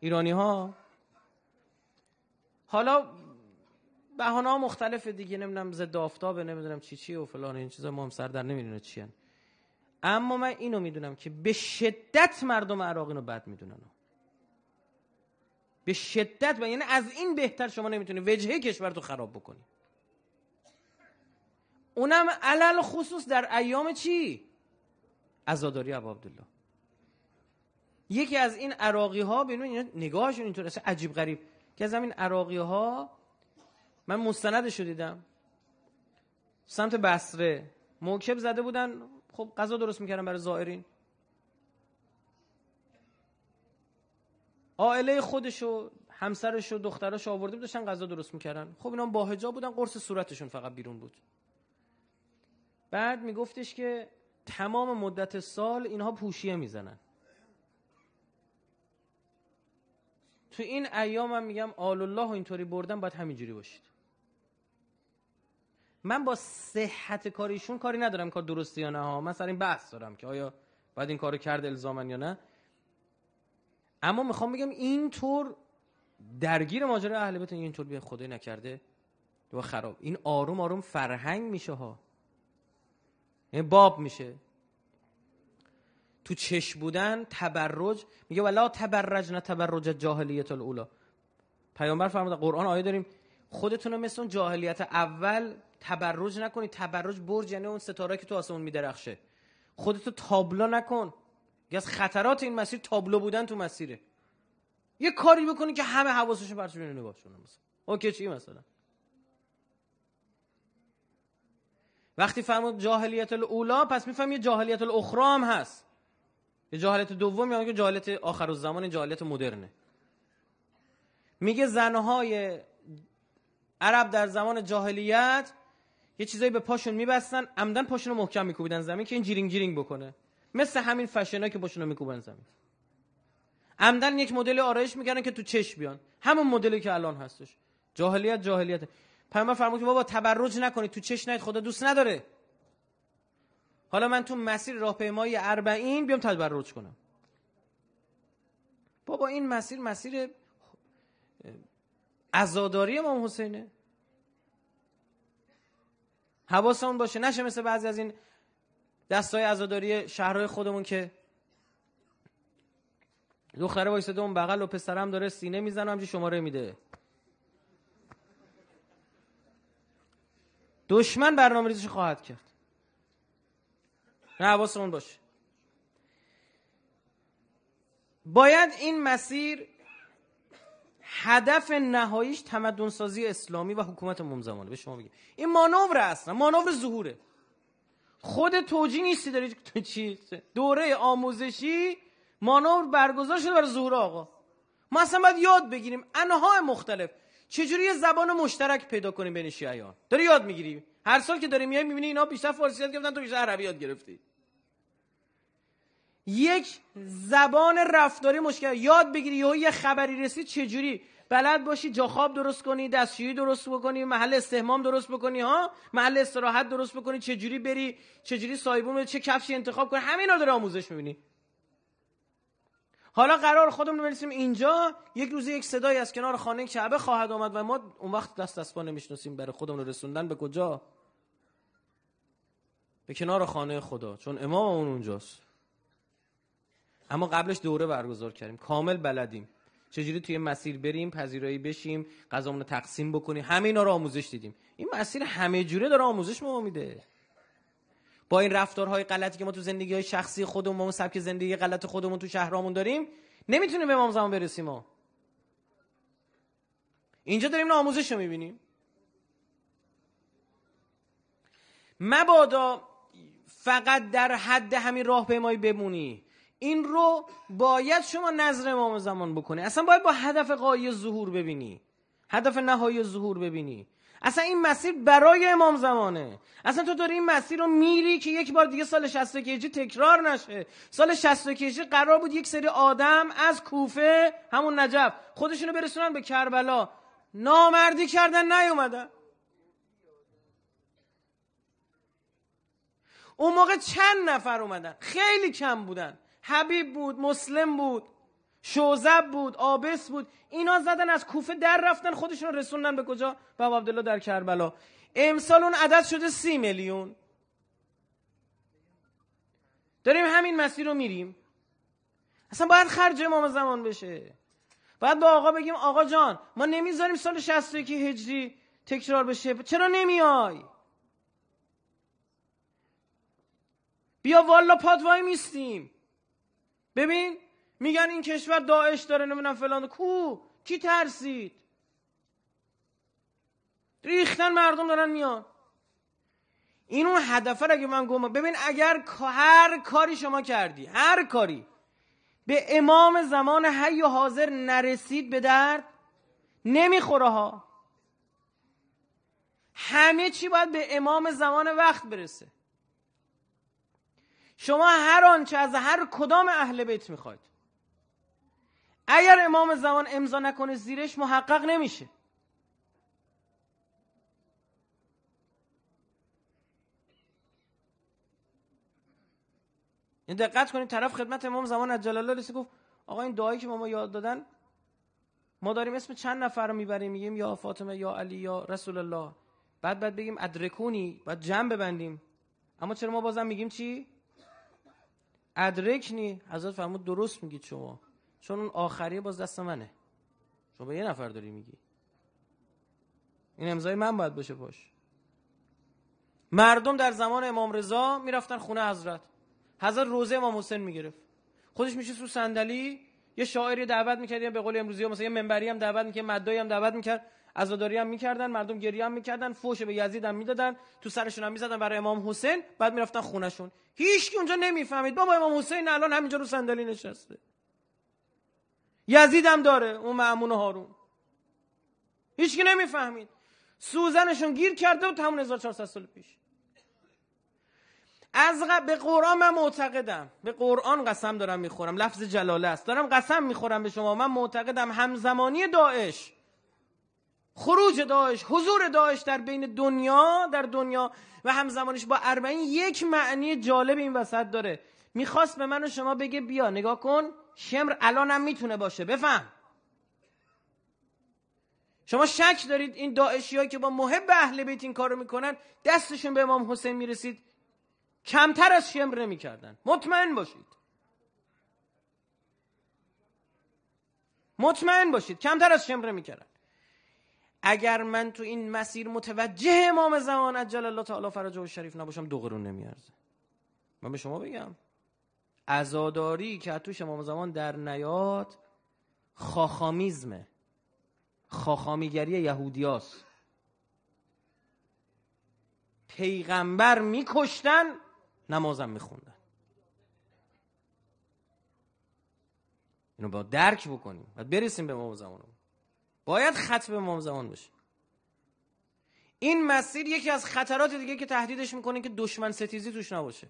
ایرانی ها حالا بهانه ها مختلف دیگه نمیدونم ضد آفتابه نمیدونم چی چی و فلان این چیزا ما هم سر در نمیدونه چی اما من اینو میدونم که به شدت مردم عراق اینو بد میدونن به شدت و یعنی از این بهتر شما نمیتونی وجهه کشور رو خراب بکنی اونم علل خصوص در ایام چی؟ عزاداری ابو عبدالله یکی از این عراقی ها بینون نگاهشون اینطور عجیب غریب که از همین عراقی ها من مستندش رو دیدم سمت بسره موکب زده بودن خب غذا درست میکردن برای زائرین عائله خودش و همسرش و دختراش آورده داشتن غذا درست میکردن خب اینا با حجاب بودن قرص صورتشون فقط بیرون بود بعد میگفتش که تمام مدت سال اینها پوشیه میزنن تو این ایام هم میگم آل الله اینطوری بردن باید همینجوری باشید من با صحت کاریشون کاری ندارم کار درستی یا نه ها من سر این بحث دارم که آیا باید این کارو کرد الزامن یا نه اما میخوام بگم طور درگیر ماجرا اهل بیت اینطور به خدای نکرده و خراب این آروم آروم فرهنگ میشه ها این یعنی باب میشه تو چش بودن تبرج میگه ولا تبرج نه تبرج جاهلیت الاولا پیامبر فرمود قرآن آیه داریم خودتون مثل جاهلیت اول تبرج نکنی تبرج برج یعنی اون ستاره که تو آسمون میدرخشه خودتو تابلا نکن از خطرات این مسیر تابلو بودن تو مسیره یه کاری بکنی که همه حواسشون بینه نگاه کنن مثلا اوکی چی مثلا وقتی فرمود جاهلیت الاولا پس میفهم یه جاهلیت الاخرا هم هست یه جاهلیت دوم یعنی که جاهلیت آخر الزمان جاهلیت مدرنه میگه زنهای عرب در زمان جاهلیت یه چیزایی به پاشون میبستن عمدن پاشون رو محکم میکوبیدن زمین که این جیرینگ جیرینگ بکنه مثل همین فشنا که پاشون رو میکوبن زمین عمدن یک مدل آرایش میکردن که تو چش بیان همون مدلی که الان هستش جاهلیت جاهلیت پیامبر فرمود که بابا تبرج نکنید تو چش نید خدا دوست نداره حالا من تو مسیر راهپیمایی اربعین بیام تبرج کنم بابا این مسیر مسیر عزاداری امام حسینه حواسمون باشه نشه مثل بعضی از این دستای عزاداری شهرهای خودمون که دختره وایساده اون بغل و پسرم داره سینه میزنه همچنین شماره میده دشمن برنامه ریزش خواهد کرد نه حواسمون باشه باید این مسیر هدف نهاییش تمدن سازی اسلامی و حکومت ممزمانه به شما میگم این مانور اصلا مانور ظهوره خود توجی نیستی داری چی دوره آموزشی مانور برگزار شده برای ظهور آقا ما اصلا باید یاد بگیریم انها مختلف چجوری یه زبان مشترک پیدا کنیم بین شیعیان داری یاد میگیری هر سال که داری میای میبینی اینا بیشتر فارسی یاد گرفتن تو بیشتر عربی یاد گرفتی یک زبان رفتاری مشکل یاد بگیری یه خبری رسید چجوری بلد باشی جا خواب درست کنی دستشویی درست بکنی محل استهمام درست بکنی ها محل استراحت درست بکنی چجوری بری چجوری سایبون چه کفشی انتخاب کنی همینا داره آموزش میبینی حالا قرار خودمون بنویسیم اینجا یک روز یک صدای از کنار خانه کعبه خواهد آمد و ما اون وقت دست دست پا نمیشناسیم برای خودمون رسوندن به کجا به کنار خانه خدا چون امام اون اونجاست اما قبلش دوره برگزار کردیم کامل بلدیم چجوری توی مسیر بریم پذیرایی بشیم غذامون رو تقسیم بکنیم همه اینا رو آموزش دیدیم این مسیر همه جوره داره آموزش ما میده با این رفتارهای غلطی که ما تو زندگی های شخصی خودمون اون سبک زندگی غلط خودمون تو شهرامون داریم نمیتونیم به امام زمان برسیم ما اینجا داریم آموزش رو میبینیم مبادا فقط در حد همین راه بمونی این رو باید شما نظر امام زمان بکنی اصلا باید با هدف قایی ظهور ببینی هدف نهایی ظهور ببینی اصلا این مسیر برای امام زمانه اصلا تو داری این مسیر رو میری که یک بار دیگه سال 61 هجری تکرار نشه سال 61 هجری قرار بود یک سری آدم از کوفه همون نجف خودشونو برسونن به کربلا نامردی کردن نیومدن اون موقع چند نفر اومدن خیلی کم بودن حبیب بود مسلم بود شوزب بود آبس بود اینا زدن از کوفه در رفتن خودشون رسوندن به کجا به عبدالله در کربلا امسال اون عدد شده سی میلیون داریم همین مسیر رو میریم اصلا باید خرج امام زمان بشه باید به آقا بگیم آقا جان ما نمیذاریم سال 61 هجری تکرار بشه چرا نمیای بیا والا پادوای میستیم ببین میگن این کشور داعش داره نمیدونم فلان کو کی ترسید ریختن مردم دارن میان این اون هدفه که من گم ببین اگر هر کاری شما کردی هر کاری به امام زمان حی و حاضر نرسید به درد نمیخوره ها همه چی باید به امام زمان وقت برسه شما هر آنچه از هر کدام اهل بیت میخواید اگر امام زمان امضا نکنه زیرش محقق نمیشه این دقت کنید طرف خدمت امام زمان از جلال الله گفت آقا این دعایی که ما ما یاد دادن ما داریم اسم چند نفر رو میبریم میگیم یا فاطمه یا علی یا رسول الله بعد بعد بگیم ادرکونی بعد جمع ببندیم اما چرا ما بازم میگیم چی ادرکنی حضرت فرمود درست میگید شما چون اون آخریه باز دست منه شما به یه نفر داری میگی این امضای من باید باشه باش مردم در زمان امام رضا میرفتن خونه حضرت حضرت روزه امام حسین میگرفت خودش میشه سو صندلی یه شاعری دعوت میکرد یا به قول امروزی مثلا یه منبری هم دعوت میکرد مدایی هم دعوت میکرد عزاداری هم میکردن مردم گریه هم میکردن فوش به یزید هم میدادن تو سرشون هم میزدن برای امام حسین بعد میرفتن خونشون هیچ اونجا نمیفهمید بابا امام حسین الان همینجا رو صندلی نشسته یزید هم داره اون معمون هارون هیچ نمیفهمید سوزنشون گیر کرده و تمون 1400 سال پیش از غ... به قرآن من معتقدم به قرآن قسم دارم میخورم لفظ جلاله است دارم قسم میخورم به شما من معتقدم همزمانی داعش خروج داعش حضور داعش در بین دنیا در دنیا و همزمانش با اربعین یک معنی جالب این وسط داره میخواست به من و شما بگه بیا نگاه کن شمر الانم میتونه باشه بفهم شما شک دارید این داعشی که با محب اهل بیت این کارو میکنن دستشون به امام حسین میرسید کمتر از شمر نمیکردن مطمئن باشید مطمئن باشید کمتر از شمر میکردن اگر من تو این مسیر متوجه امام زمان عجل الله تعالی فرجه و شریف نباشم دو قرون نمیارزه من به شما بگم عزاداری که توش امام زمان در نیاد خاخامیزمه خاخامیگری یهودیاست پیغمبر میکشتن نمازم میخوندن اینو با درک بکنیم و برسیم به امام زمانمون باید خط به امام زمان باشه این مسیر یکی از خطرات دیگه که تهدیدش میکنه که دشمن ستیزی توش نباشه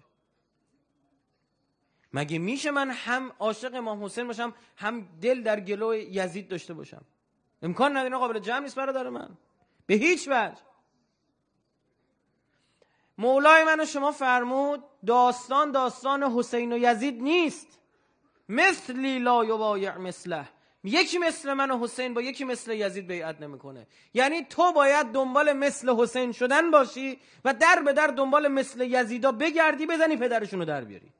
مگه میشه من هم عاشق امام حسین باشم هم دل در گلو یزید داشته باشم امکان نداره قابل جمع نیست برادر من به هیچ وجه مولای من و شما فرمود داستان داستان حسین و یزید نیست مثلی لا یبایع مثله یکی مثل من و حسین با یکی مثل یزید بیعت نمیکنه یعنی تو باید دنبال مثل حسین شدن باشی و در به در دنبال مثل یزیدا بگردی بزنی پدرشون رو در بیاری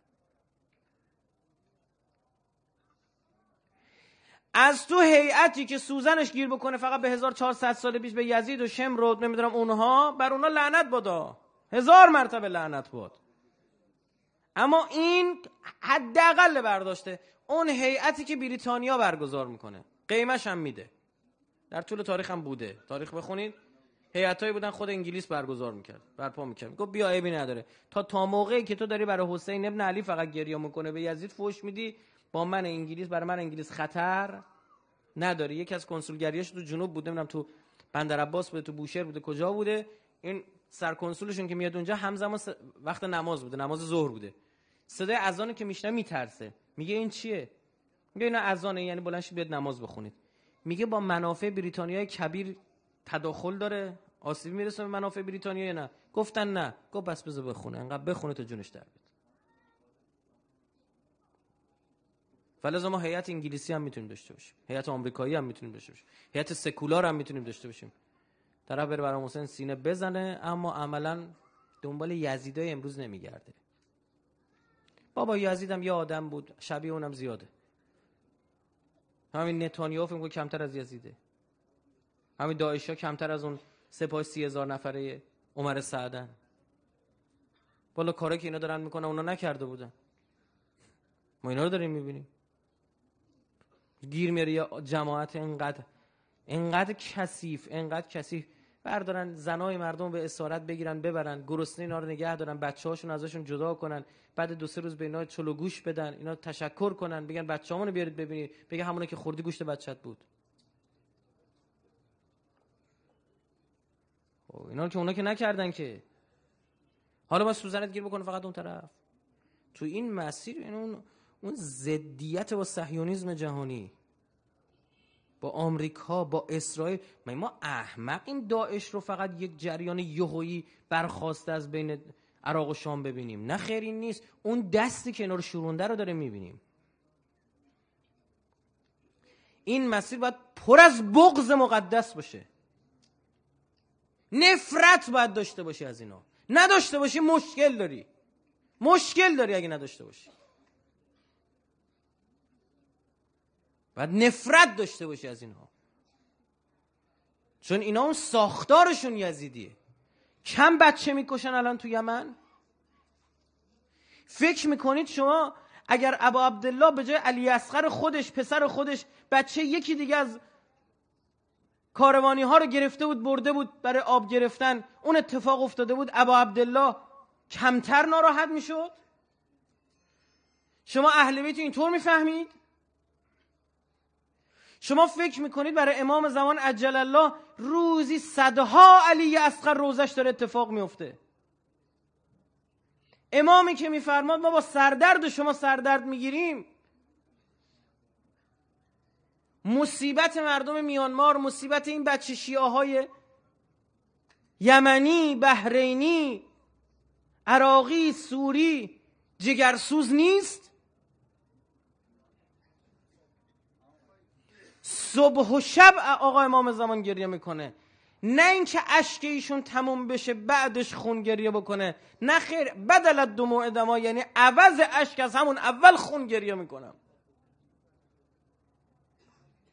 از تو هیئتی که سوزنش گیر بکنه فقط به 1400 سال پیش به یزید و رو نمیدونم اونها بر اونها لعنت بادا هزار مرتبه لعنت باد اما این حداقل برداشته اون هیئتی که بریتانیا برگزار میکنه قیمش هم میده در طول تاریخ هم بوده تاریخ بخونید هیئتایی بودن خود انگلیس برگزار میکرد برپا میکرد گفت بیا عیبی نداره تا تا موقعی که تو داری برای حسین ابن علی فقط گریه میکنه به یزید فوش میدی با من انگلیس برای من انگلیس خطر نداره یکی از کنسولگریاش تو جنوب بوده منم تو بندر عباس بوده تو بوشهر بوده کجا بوده این کنسولشون که میاد اونجا همزمان وقت نماز بوده نماز ظهر بوده صدای اذانی که میشنه میترسه میگه این چیه میگه اینا اذانه یعنی بلنش بیاد نماز بخونید میگه با منافع بریتانیای کبیر تداخل داره آسیبی میرسه به منافع بریتانیا یا نه گفتن نه گفت بس بذار بخونه انقدر بخونه تا جونش در بیاد فلزا ما هیئت انگلیسی هم میتونیم داشته باشیم هیئت آمریکایی هم میتونیم داشته باشیم هیئت سکولار هم میتونیم داشته باشیم طرف بره حسین سینه بزنه اما عملا دنبال یزیدای امروز نمیگرده بابا هم یه آدم بود شبیه اونم زیاده همین نتانیاهو فکر کمتر از یزیده همین ها کمتر از اون سپاه سی هزار نفره عمر سعدن بالا کاری که اینا دارن میکنن اونا نکرده بودن ما اینا رو داریم میبینیم گیر میری یه جماعت اینقدر اینقدر کثیف اینقدر کثیف بردارن زنای مردم به اسارت بگیرن ببرن گرسنه اینا رو نگه دارن بچه هاشون ازشون جدا کنن بعد دو سه روز به اینا چلو گوش بدن اینا تشکر کنن بگن همونو بیارید ببینید بگه همونه که خوردی گوشت بچت بود خب، اینا که اونا که نکردن که حالا با سوزنت گیر بکنه فقط اون طرف تو این مسیر این یعنی اون اون زدیت با صهیونیسم جهانی با آمریکا با اسرائیل ما احمق این داعش رو فقط یک جریان یهویی برخواسته از بین عراق و شام ببینیم نه این نیست اون دستی که رو شورونده رو داره میبینیم این مسیر باید پر از بغض مقدس باشه نفرت باید داشته باشی از اینا نداشته باشی مشکل داری مشکل داری اگه نداشته باشی باید نفرت داشته باشی از اینها چون اینا اون ساختارشون یزیدیه کم بچه میکشن الان تو یمن فکر میکنید شما اگر ابا عبدالله به جای علی اصغر خودش پسر خودش بچه یکی دیگه از کاروانی ها رو گرفته بود برده بود برای آب گرفتن اون اتفاق افتاده بود ابا عبدالله کمتر ناراحت میشد شما اهل بیت اینطور میفهمید شما فکر میکنید برای امام زمان عجل الله روزی صدها علی اصغر روزش داره اتفاق میفته امامی که میفرماد ما با سردرد شما سردرد میگیریم مصیبت مردم میانمار مصیبت این بچه شیعه های یمنی بهرینی عراقی سوری جگرسوز نیست صبح و شب آقا امام زمان گریه میکنه نه اینکه اشک ایشون تموم بشه بعدش خون گریه بکنه نه خیر بدل دموع دما یعنی عوض اشک از همون اول خون گریه میکنم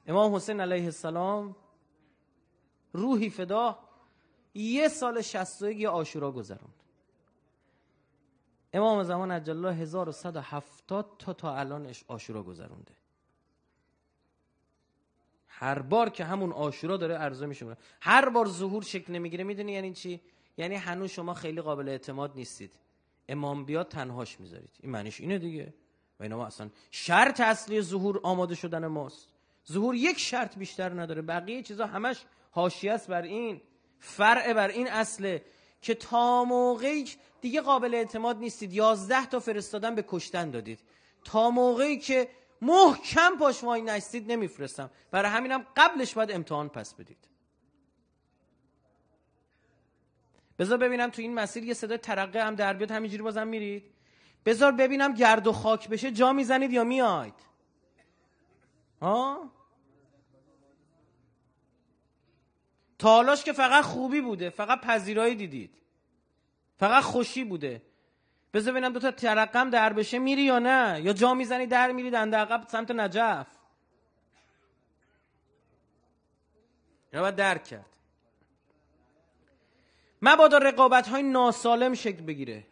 امام حسین علیه السلام روحی فدا یه سال شستویگ آشورا گذروند امام زمان و 1170 تا تا الانش آشورا گذرونده هر بار که همون آشورا داره عرضه میشه هر بار ظهور شکل نمیگیره میدونی یعنی چی یعنی هنوز شما خیلی قابل اعتماد نیستید امام بیاد تنهاش میذارید این معنیش اینه دیگه و اینا ما اصلا شرط اصلی ظهور آماده شدن ماست ظهور یک شرط بیشتر نداره بقیه چیزا همش حاشیه است بر این فرع بر این اصله که تا موقعی دیگه قابل اعتماد نیستید یازده تا فرستادن به کشتن دادید تا موقعی که محکم پاش وای نستید نمیفرستم برای همینم قبلش باید امتحان پس بدید بذار ببینم تو این مسیر یه صدای ترقه هم در بیاد همینجوری بازم میرید بذار ببینم گرد و خاک بشه جا میزنید یا میاید ها تالاش که فقط خوبی بوده فقط پذیرایی دیدید فقط خوشی بوده بذار ببینم دو تا ترقم در بشه میری یا نه یا جا میزنی در میری دنده عقب سمت نجف یا باید درک کرد مبادا رقابت های ناسالم شکل بگیره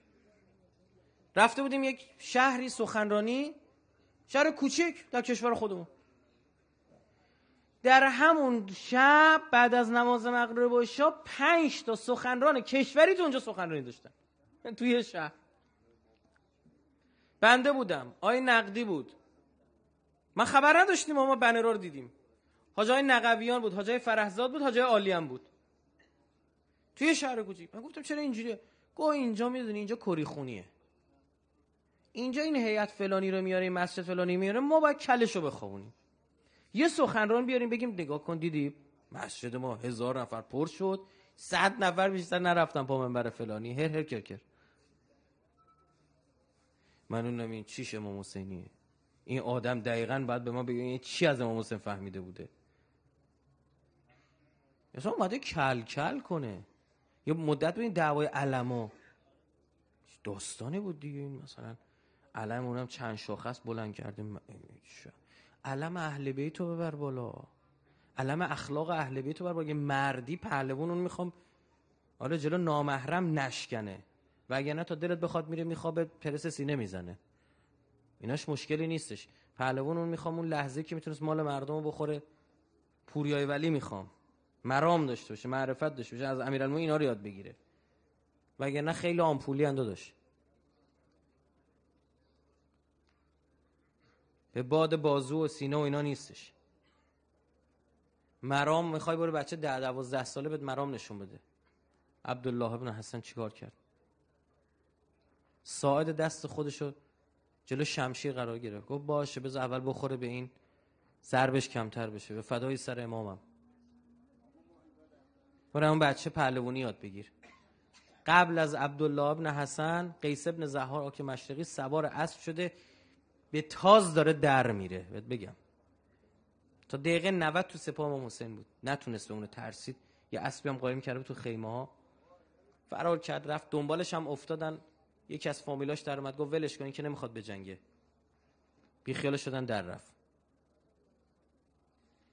رفته بودیم یک شهری سخنرانی شهر کوچک در کشور خودمون در همون شب بعد از نماز مغرب و شب پنج تا سخنران کشوری تو اونجا سخنرانی داشتن توی شهر بنده بودم آی نقدی بود من خبر نداشتیم ما بنه رو دیدیم حاجای نقویان بود حاجای فرهزاد بود حاجای آلیان بود توی شهر کوچیک من گفتم چرا اینجوریه گو اینجا میدونی اینجا کری خونیه اینجا این هیئت فلانی رو میاره این مسجد فلانی میاره ما باید کلشو بخوابونیم یه سخنران بیاریم بگیم نگاه کن دیدی مسجد ما هزار نفر پر شد صد نفر بیشتر نرفتن پا منبر فلانی هر هر کر اون این چیش امام حسینیه این آدم دقیقا باید به ما بگه چی از امام حسین فهمیده بوده اون اومده کل کل کنه یا مدت این دعوای علما داستانی بود دیگه این مثلا علم اونم چند شاخه است بلند کرده علم اهل بیت رو ببر بالا علم اخلاق اهل بیت رو ببر بالا مردی پهلوان اون میخوام حالا آره جلو نامحرم نشکنه و اگر نه تا دلت بخواد میره میخوابه پرس سینه میزنه ایناش مشکلی نیستش پهلوان اون میخوام اون لحظه که میتونست مال مردم رو بخوره پوریای ولی میخوام مرام داشته باشه معرفت داشته باشه از امیرالمو اینا رو یاد بگیره نه خیلی آمپولی اندو داشت به باد بازو و سینه و اینا نیستش مرام میخوای برو بچه ده دوازده ساله بهت مرام نشون بده عبدالله ابن حسن چیکار کرد ساعد دست خودشو جلو شمشیر قرار گرفت گفت باشه بذار اول بخوره به این ضربش کمتر بشه به فدای سر امامم برای اون بچه پهلوانی یاد بگیر قبل از عبدالله ابن حسن قیس ابن زهار آک مشرقی سوار اسب شده به تاز داره در میره بهت بگم تا دقیقه 90 تو سپاه امام حسین بود نتونست به اونو ترسید یه اسبی هم قایم کرده تو خیمه ها فرار کرد رفت دنبالش هم افتادن یکی از فامیلاش در اومد گفت ولش کن که نمیخواد بجنگه بی خیال شدن در رفت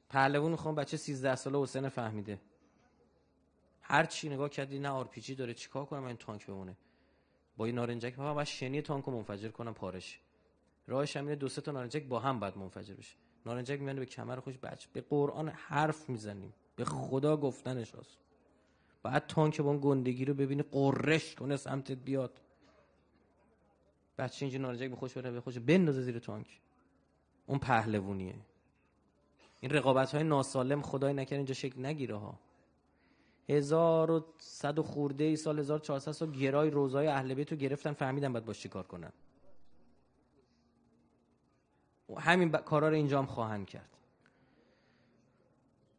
پهلوان میخوام بچه 13 ساله حسین فهمیده هر چی نگاه کردی نه جی داره چیکار کنم این تانک بمونه با این نارنجک بابا بعد شنی تانکو منفجر کنم پارش راهش همینه دو سه تا نارنجک با هم بعد منفجر بشه نارنجک میانه به کمر خوش بچه به قرآن حرف میزنیم به خدا گفتنش هست بعد تانک با اون گندگی رو ببینه قرش کنه سمتت بیاد بچه اینجا نارنجک به خوش بره به خوش بندازه زیر تانک اون پهلوونیه این رقابت های ناسالم خدای نکرد اینجا شکل نگیره ها و خورده ای سال 1400 سال گرای روزای اهل بیت رو گرفتن فهمیدن باید باش کار کنن همین ب... کارا رو اینجا هم خواهند کرد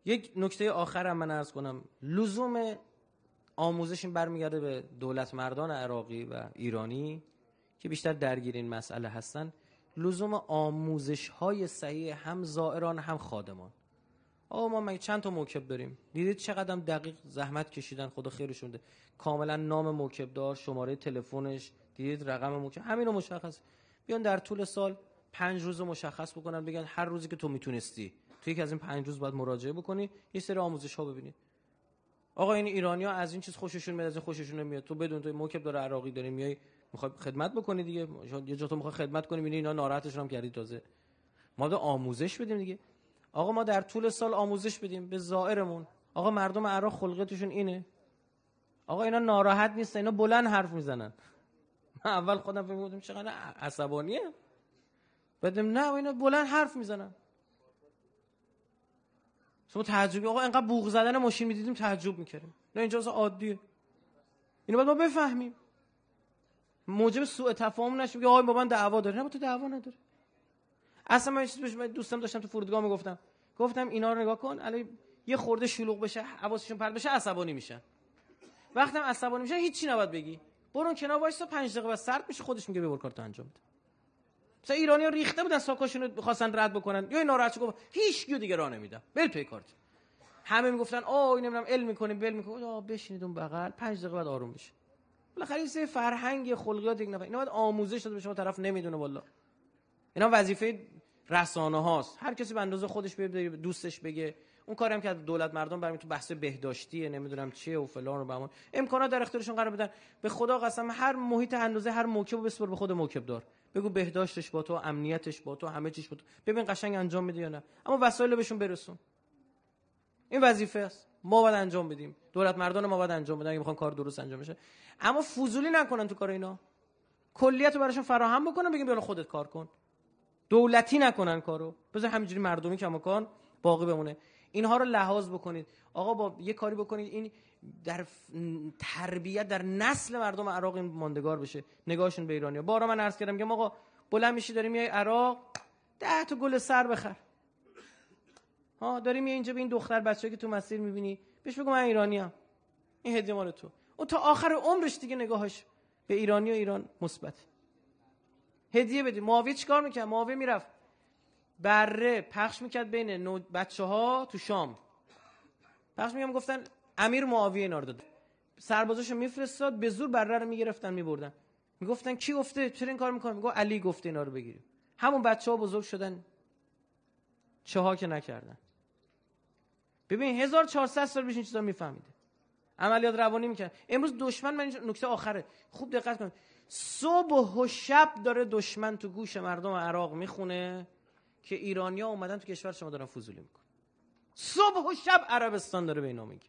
یک نکته آخر هم من ارز کنم لزوم آموزش این برمیگرده به دولت مردان عراقی و ایرانی که بیشتر درگیر این مسئله هستن لزوم آموزش های صحیح هم زائران هم خادمان آقا ما مگه چند تا موکب داریم دیدید چقدر دقیق زحمت کشیدن خدا خیرشون ده کاملا نام موکب دار شماره تلفنش دیدید رقم موکب همین رو مشخص بیان در طول سال پنج روز مشخص بکنن بگن هر روزی که تو میتونستی تو یک از این پنج روز باید مراجعه بکنی یه سری آموزش ها ببینی آقا این ایرانی ها از این چیز خوششون میاد از این خوششون نمیاد تو بدون تو موکب داره عراقی داری میای میخواد خدمت بکنی دیگه یه جا تو میخواد خدمت کنی میبینی اینا ناراحتشون هم کردی یعنی تازه ما به آموزش بدیم دیگه آقا ما در طول سال آموزش بدیم به زائرمون آقا مردم عراق خلقتشون اینه آقا اینا ناراحت نیستن اینا بلند حرف میزنن من اول خودم فکر بودم چقدر عصبانیه بدم نه اینا بلند حرف میزنن شما تعجبی آقا انقدر بوغ زدن ماشین میدیدیم تعجب میکردیم نه اینجا عادیه اینو باید ما بفهمیم موجب سوء تفاهم نشه میگه آقا با من دعوا داره نه با تو دعوا نداره اصلا من چیز دوستم داشتم تو فرودگاه میگفتم گفتم اینا رو نگاه کن علی یه خورده شلوغ بشه حواسشون پرت بشه عصبانی میشن وقتم عصبانی میشن هیچی نباید بگی برون کنار وایسا 5 دقیقه بعد سرد میشه خودش میگه ببر کارتو انجام بده مثلا ایرانی ها ریخته بودن ساکاشونو خواستن رد بکنن یا ناراحت گفت هیچ کیو دیگه راه نمیدم بل توی کارت همه میگفتن آ این نمیدونم ال میکنه بل میکنه آ بشینید اون بغل 5 دقیقه بعد آروم میشه بالاخره سه فرهنگ خلقیات یک نفر اینا باید آموزش داده به شما طرف نمیدونه والله اینا وظیفه رسانه هاست هر کسی به اندازه خودش بره دوستش بگه اون کاری هم که دولت مردم برمی تو بحث بهداشتیه نمیدونم چیه و فلان و بهمان امکانات در اختیارشون قرار بدن به خدا قسم هر محیط اندازه هر موکب بسپر به خود موکب دار بگو بهداشتش با تو امنیتش با تو همه چیش با تو ببین قشنگ انجام میده یا نه اما وسایل بهشون برسون این وظیفه است ما باید انجام بدیم دولت مردان ما باید انجام بدن اگه میخوان کار درست انجام بشه اما فضولی نکنن تو کار اینا کلیت رو براشون فراهم بکنن بگیم بیا خودت کار کن دولتی نکنن کارو بذار همینجوری مردمی کماکان باقی بمونه اینها رو لحاظ بکنید آقا با یه کاری بکنید این در تربیت در نسل مردم عراق این ماندگار بشه نگاهشون به ایرانیا بارا من عرض کردم میگم آقا بلند میشی داری میای عراق ده تا گل سر بخر ها داری میای اینجا به این دختر بچه‌ای که تو مسیر میبینی بهش بگو من این هدیه مال تو و تا آخر عمرش دیگه نگاهش به ایرانی و ایران مثبت هدیه بدیم معاویه چیکار میکرد معاویه میرفت بره پخش میکرد بین نو... بچه ها تو شام پخش میگم گفتن امیر معاویه اینا رو داد سربازاشو میفرستاد به زور بره رو میگرفتن میبردن میگفتن کی گفته چرا این کار میکنه میگه علی گفته اینا رو بگیریم همون بچه ها بزرگ شدن چه ها که نکردن ببین 1400 سال پیش این چیزا میفهمیده عملیات روانی میکنن امروز دشمن من نکته آخره خوب دقت کن صبح و شب داره دشمن تو گوش مردم عراق میخونه که ایرانیا اومدن تو کشور شما دارن فضولی میکن. صبح و شب عربستان داره به اینا میگه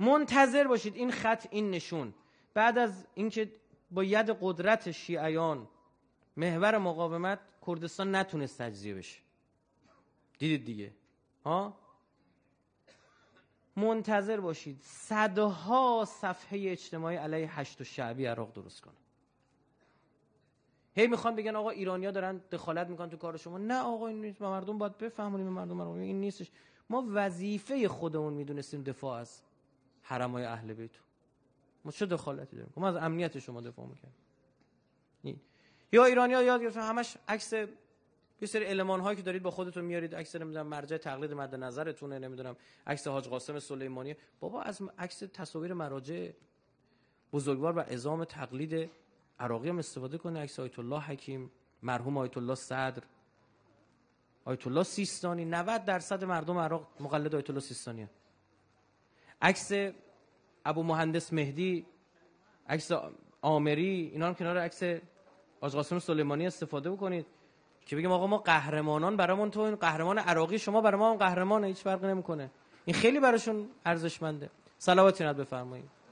منتظر باشید این خط این نشون بعد از اینکه با ید قدرت شیعیان محور مقاومت کردستان نتونست تجزیه بشه دیدید دیگه ها منتظر باشید صدها صفحه اجتماعی علیه هشت و شعبی عراق درست کنه هی میخوان بگن آقا ایرانیا دارن دخالت میکنن تو کار شما نه آقا این نیست مردم باید بفهمونیم مردم این نیستش ما وظیفه خودمون میدونستیم دفاع از حرمای اهل بیت ما چه دخالتی داریم ما از امنیت شما دفاع میکنیم یا ایرانیا یاد گرفتن همش عکس یه سری المان هایی که دارید با خودتون میارید عکس نمیدونم مرجع تقلید مد نظرتونه نمیدونم عکس حاج قاسم سلیمانی بابا از عکس تصاویر مراجع بزرگوار و ازام تقلید عراقی هم استفاده کنه عکس آیت الله حکیم مرحوم آیت الله صدر آیت الله سیستانی 90 درصد مردم عراق مقلد آیت الله سیستانیه عکس ابو مهندس مهدی عکس آمری اینا هم کنار عکس آج قاسم سلیمانی استفاده بکنید که بگیم آقا ما قهرمانان برامون تو این قهرمان عراقی شما برای ما هم قهرمانه هیچ فرقی نمیکنه این خیلی براشون ارزشمنده رو بفرمایید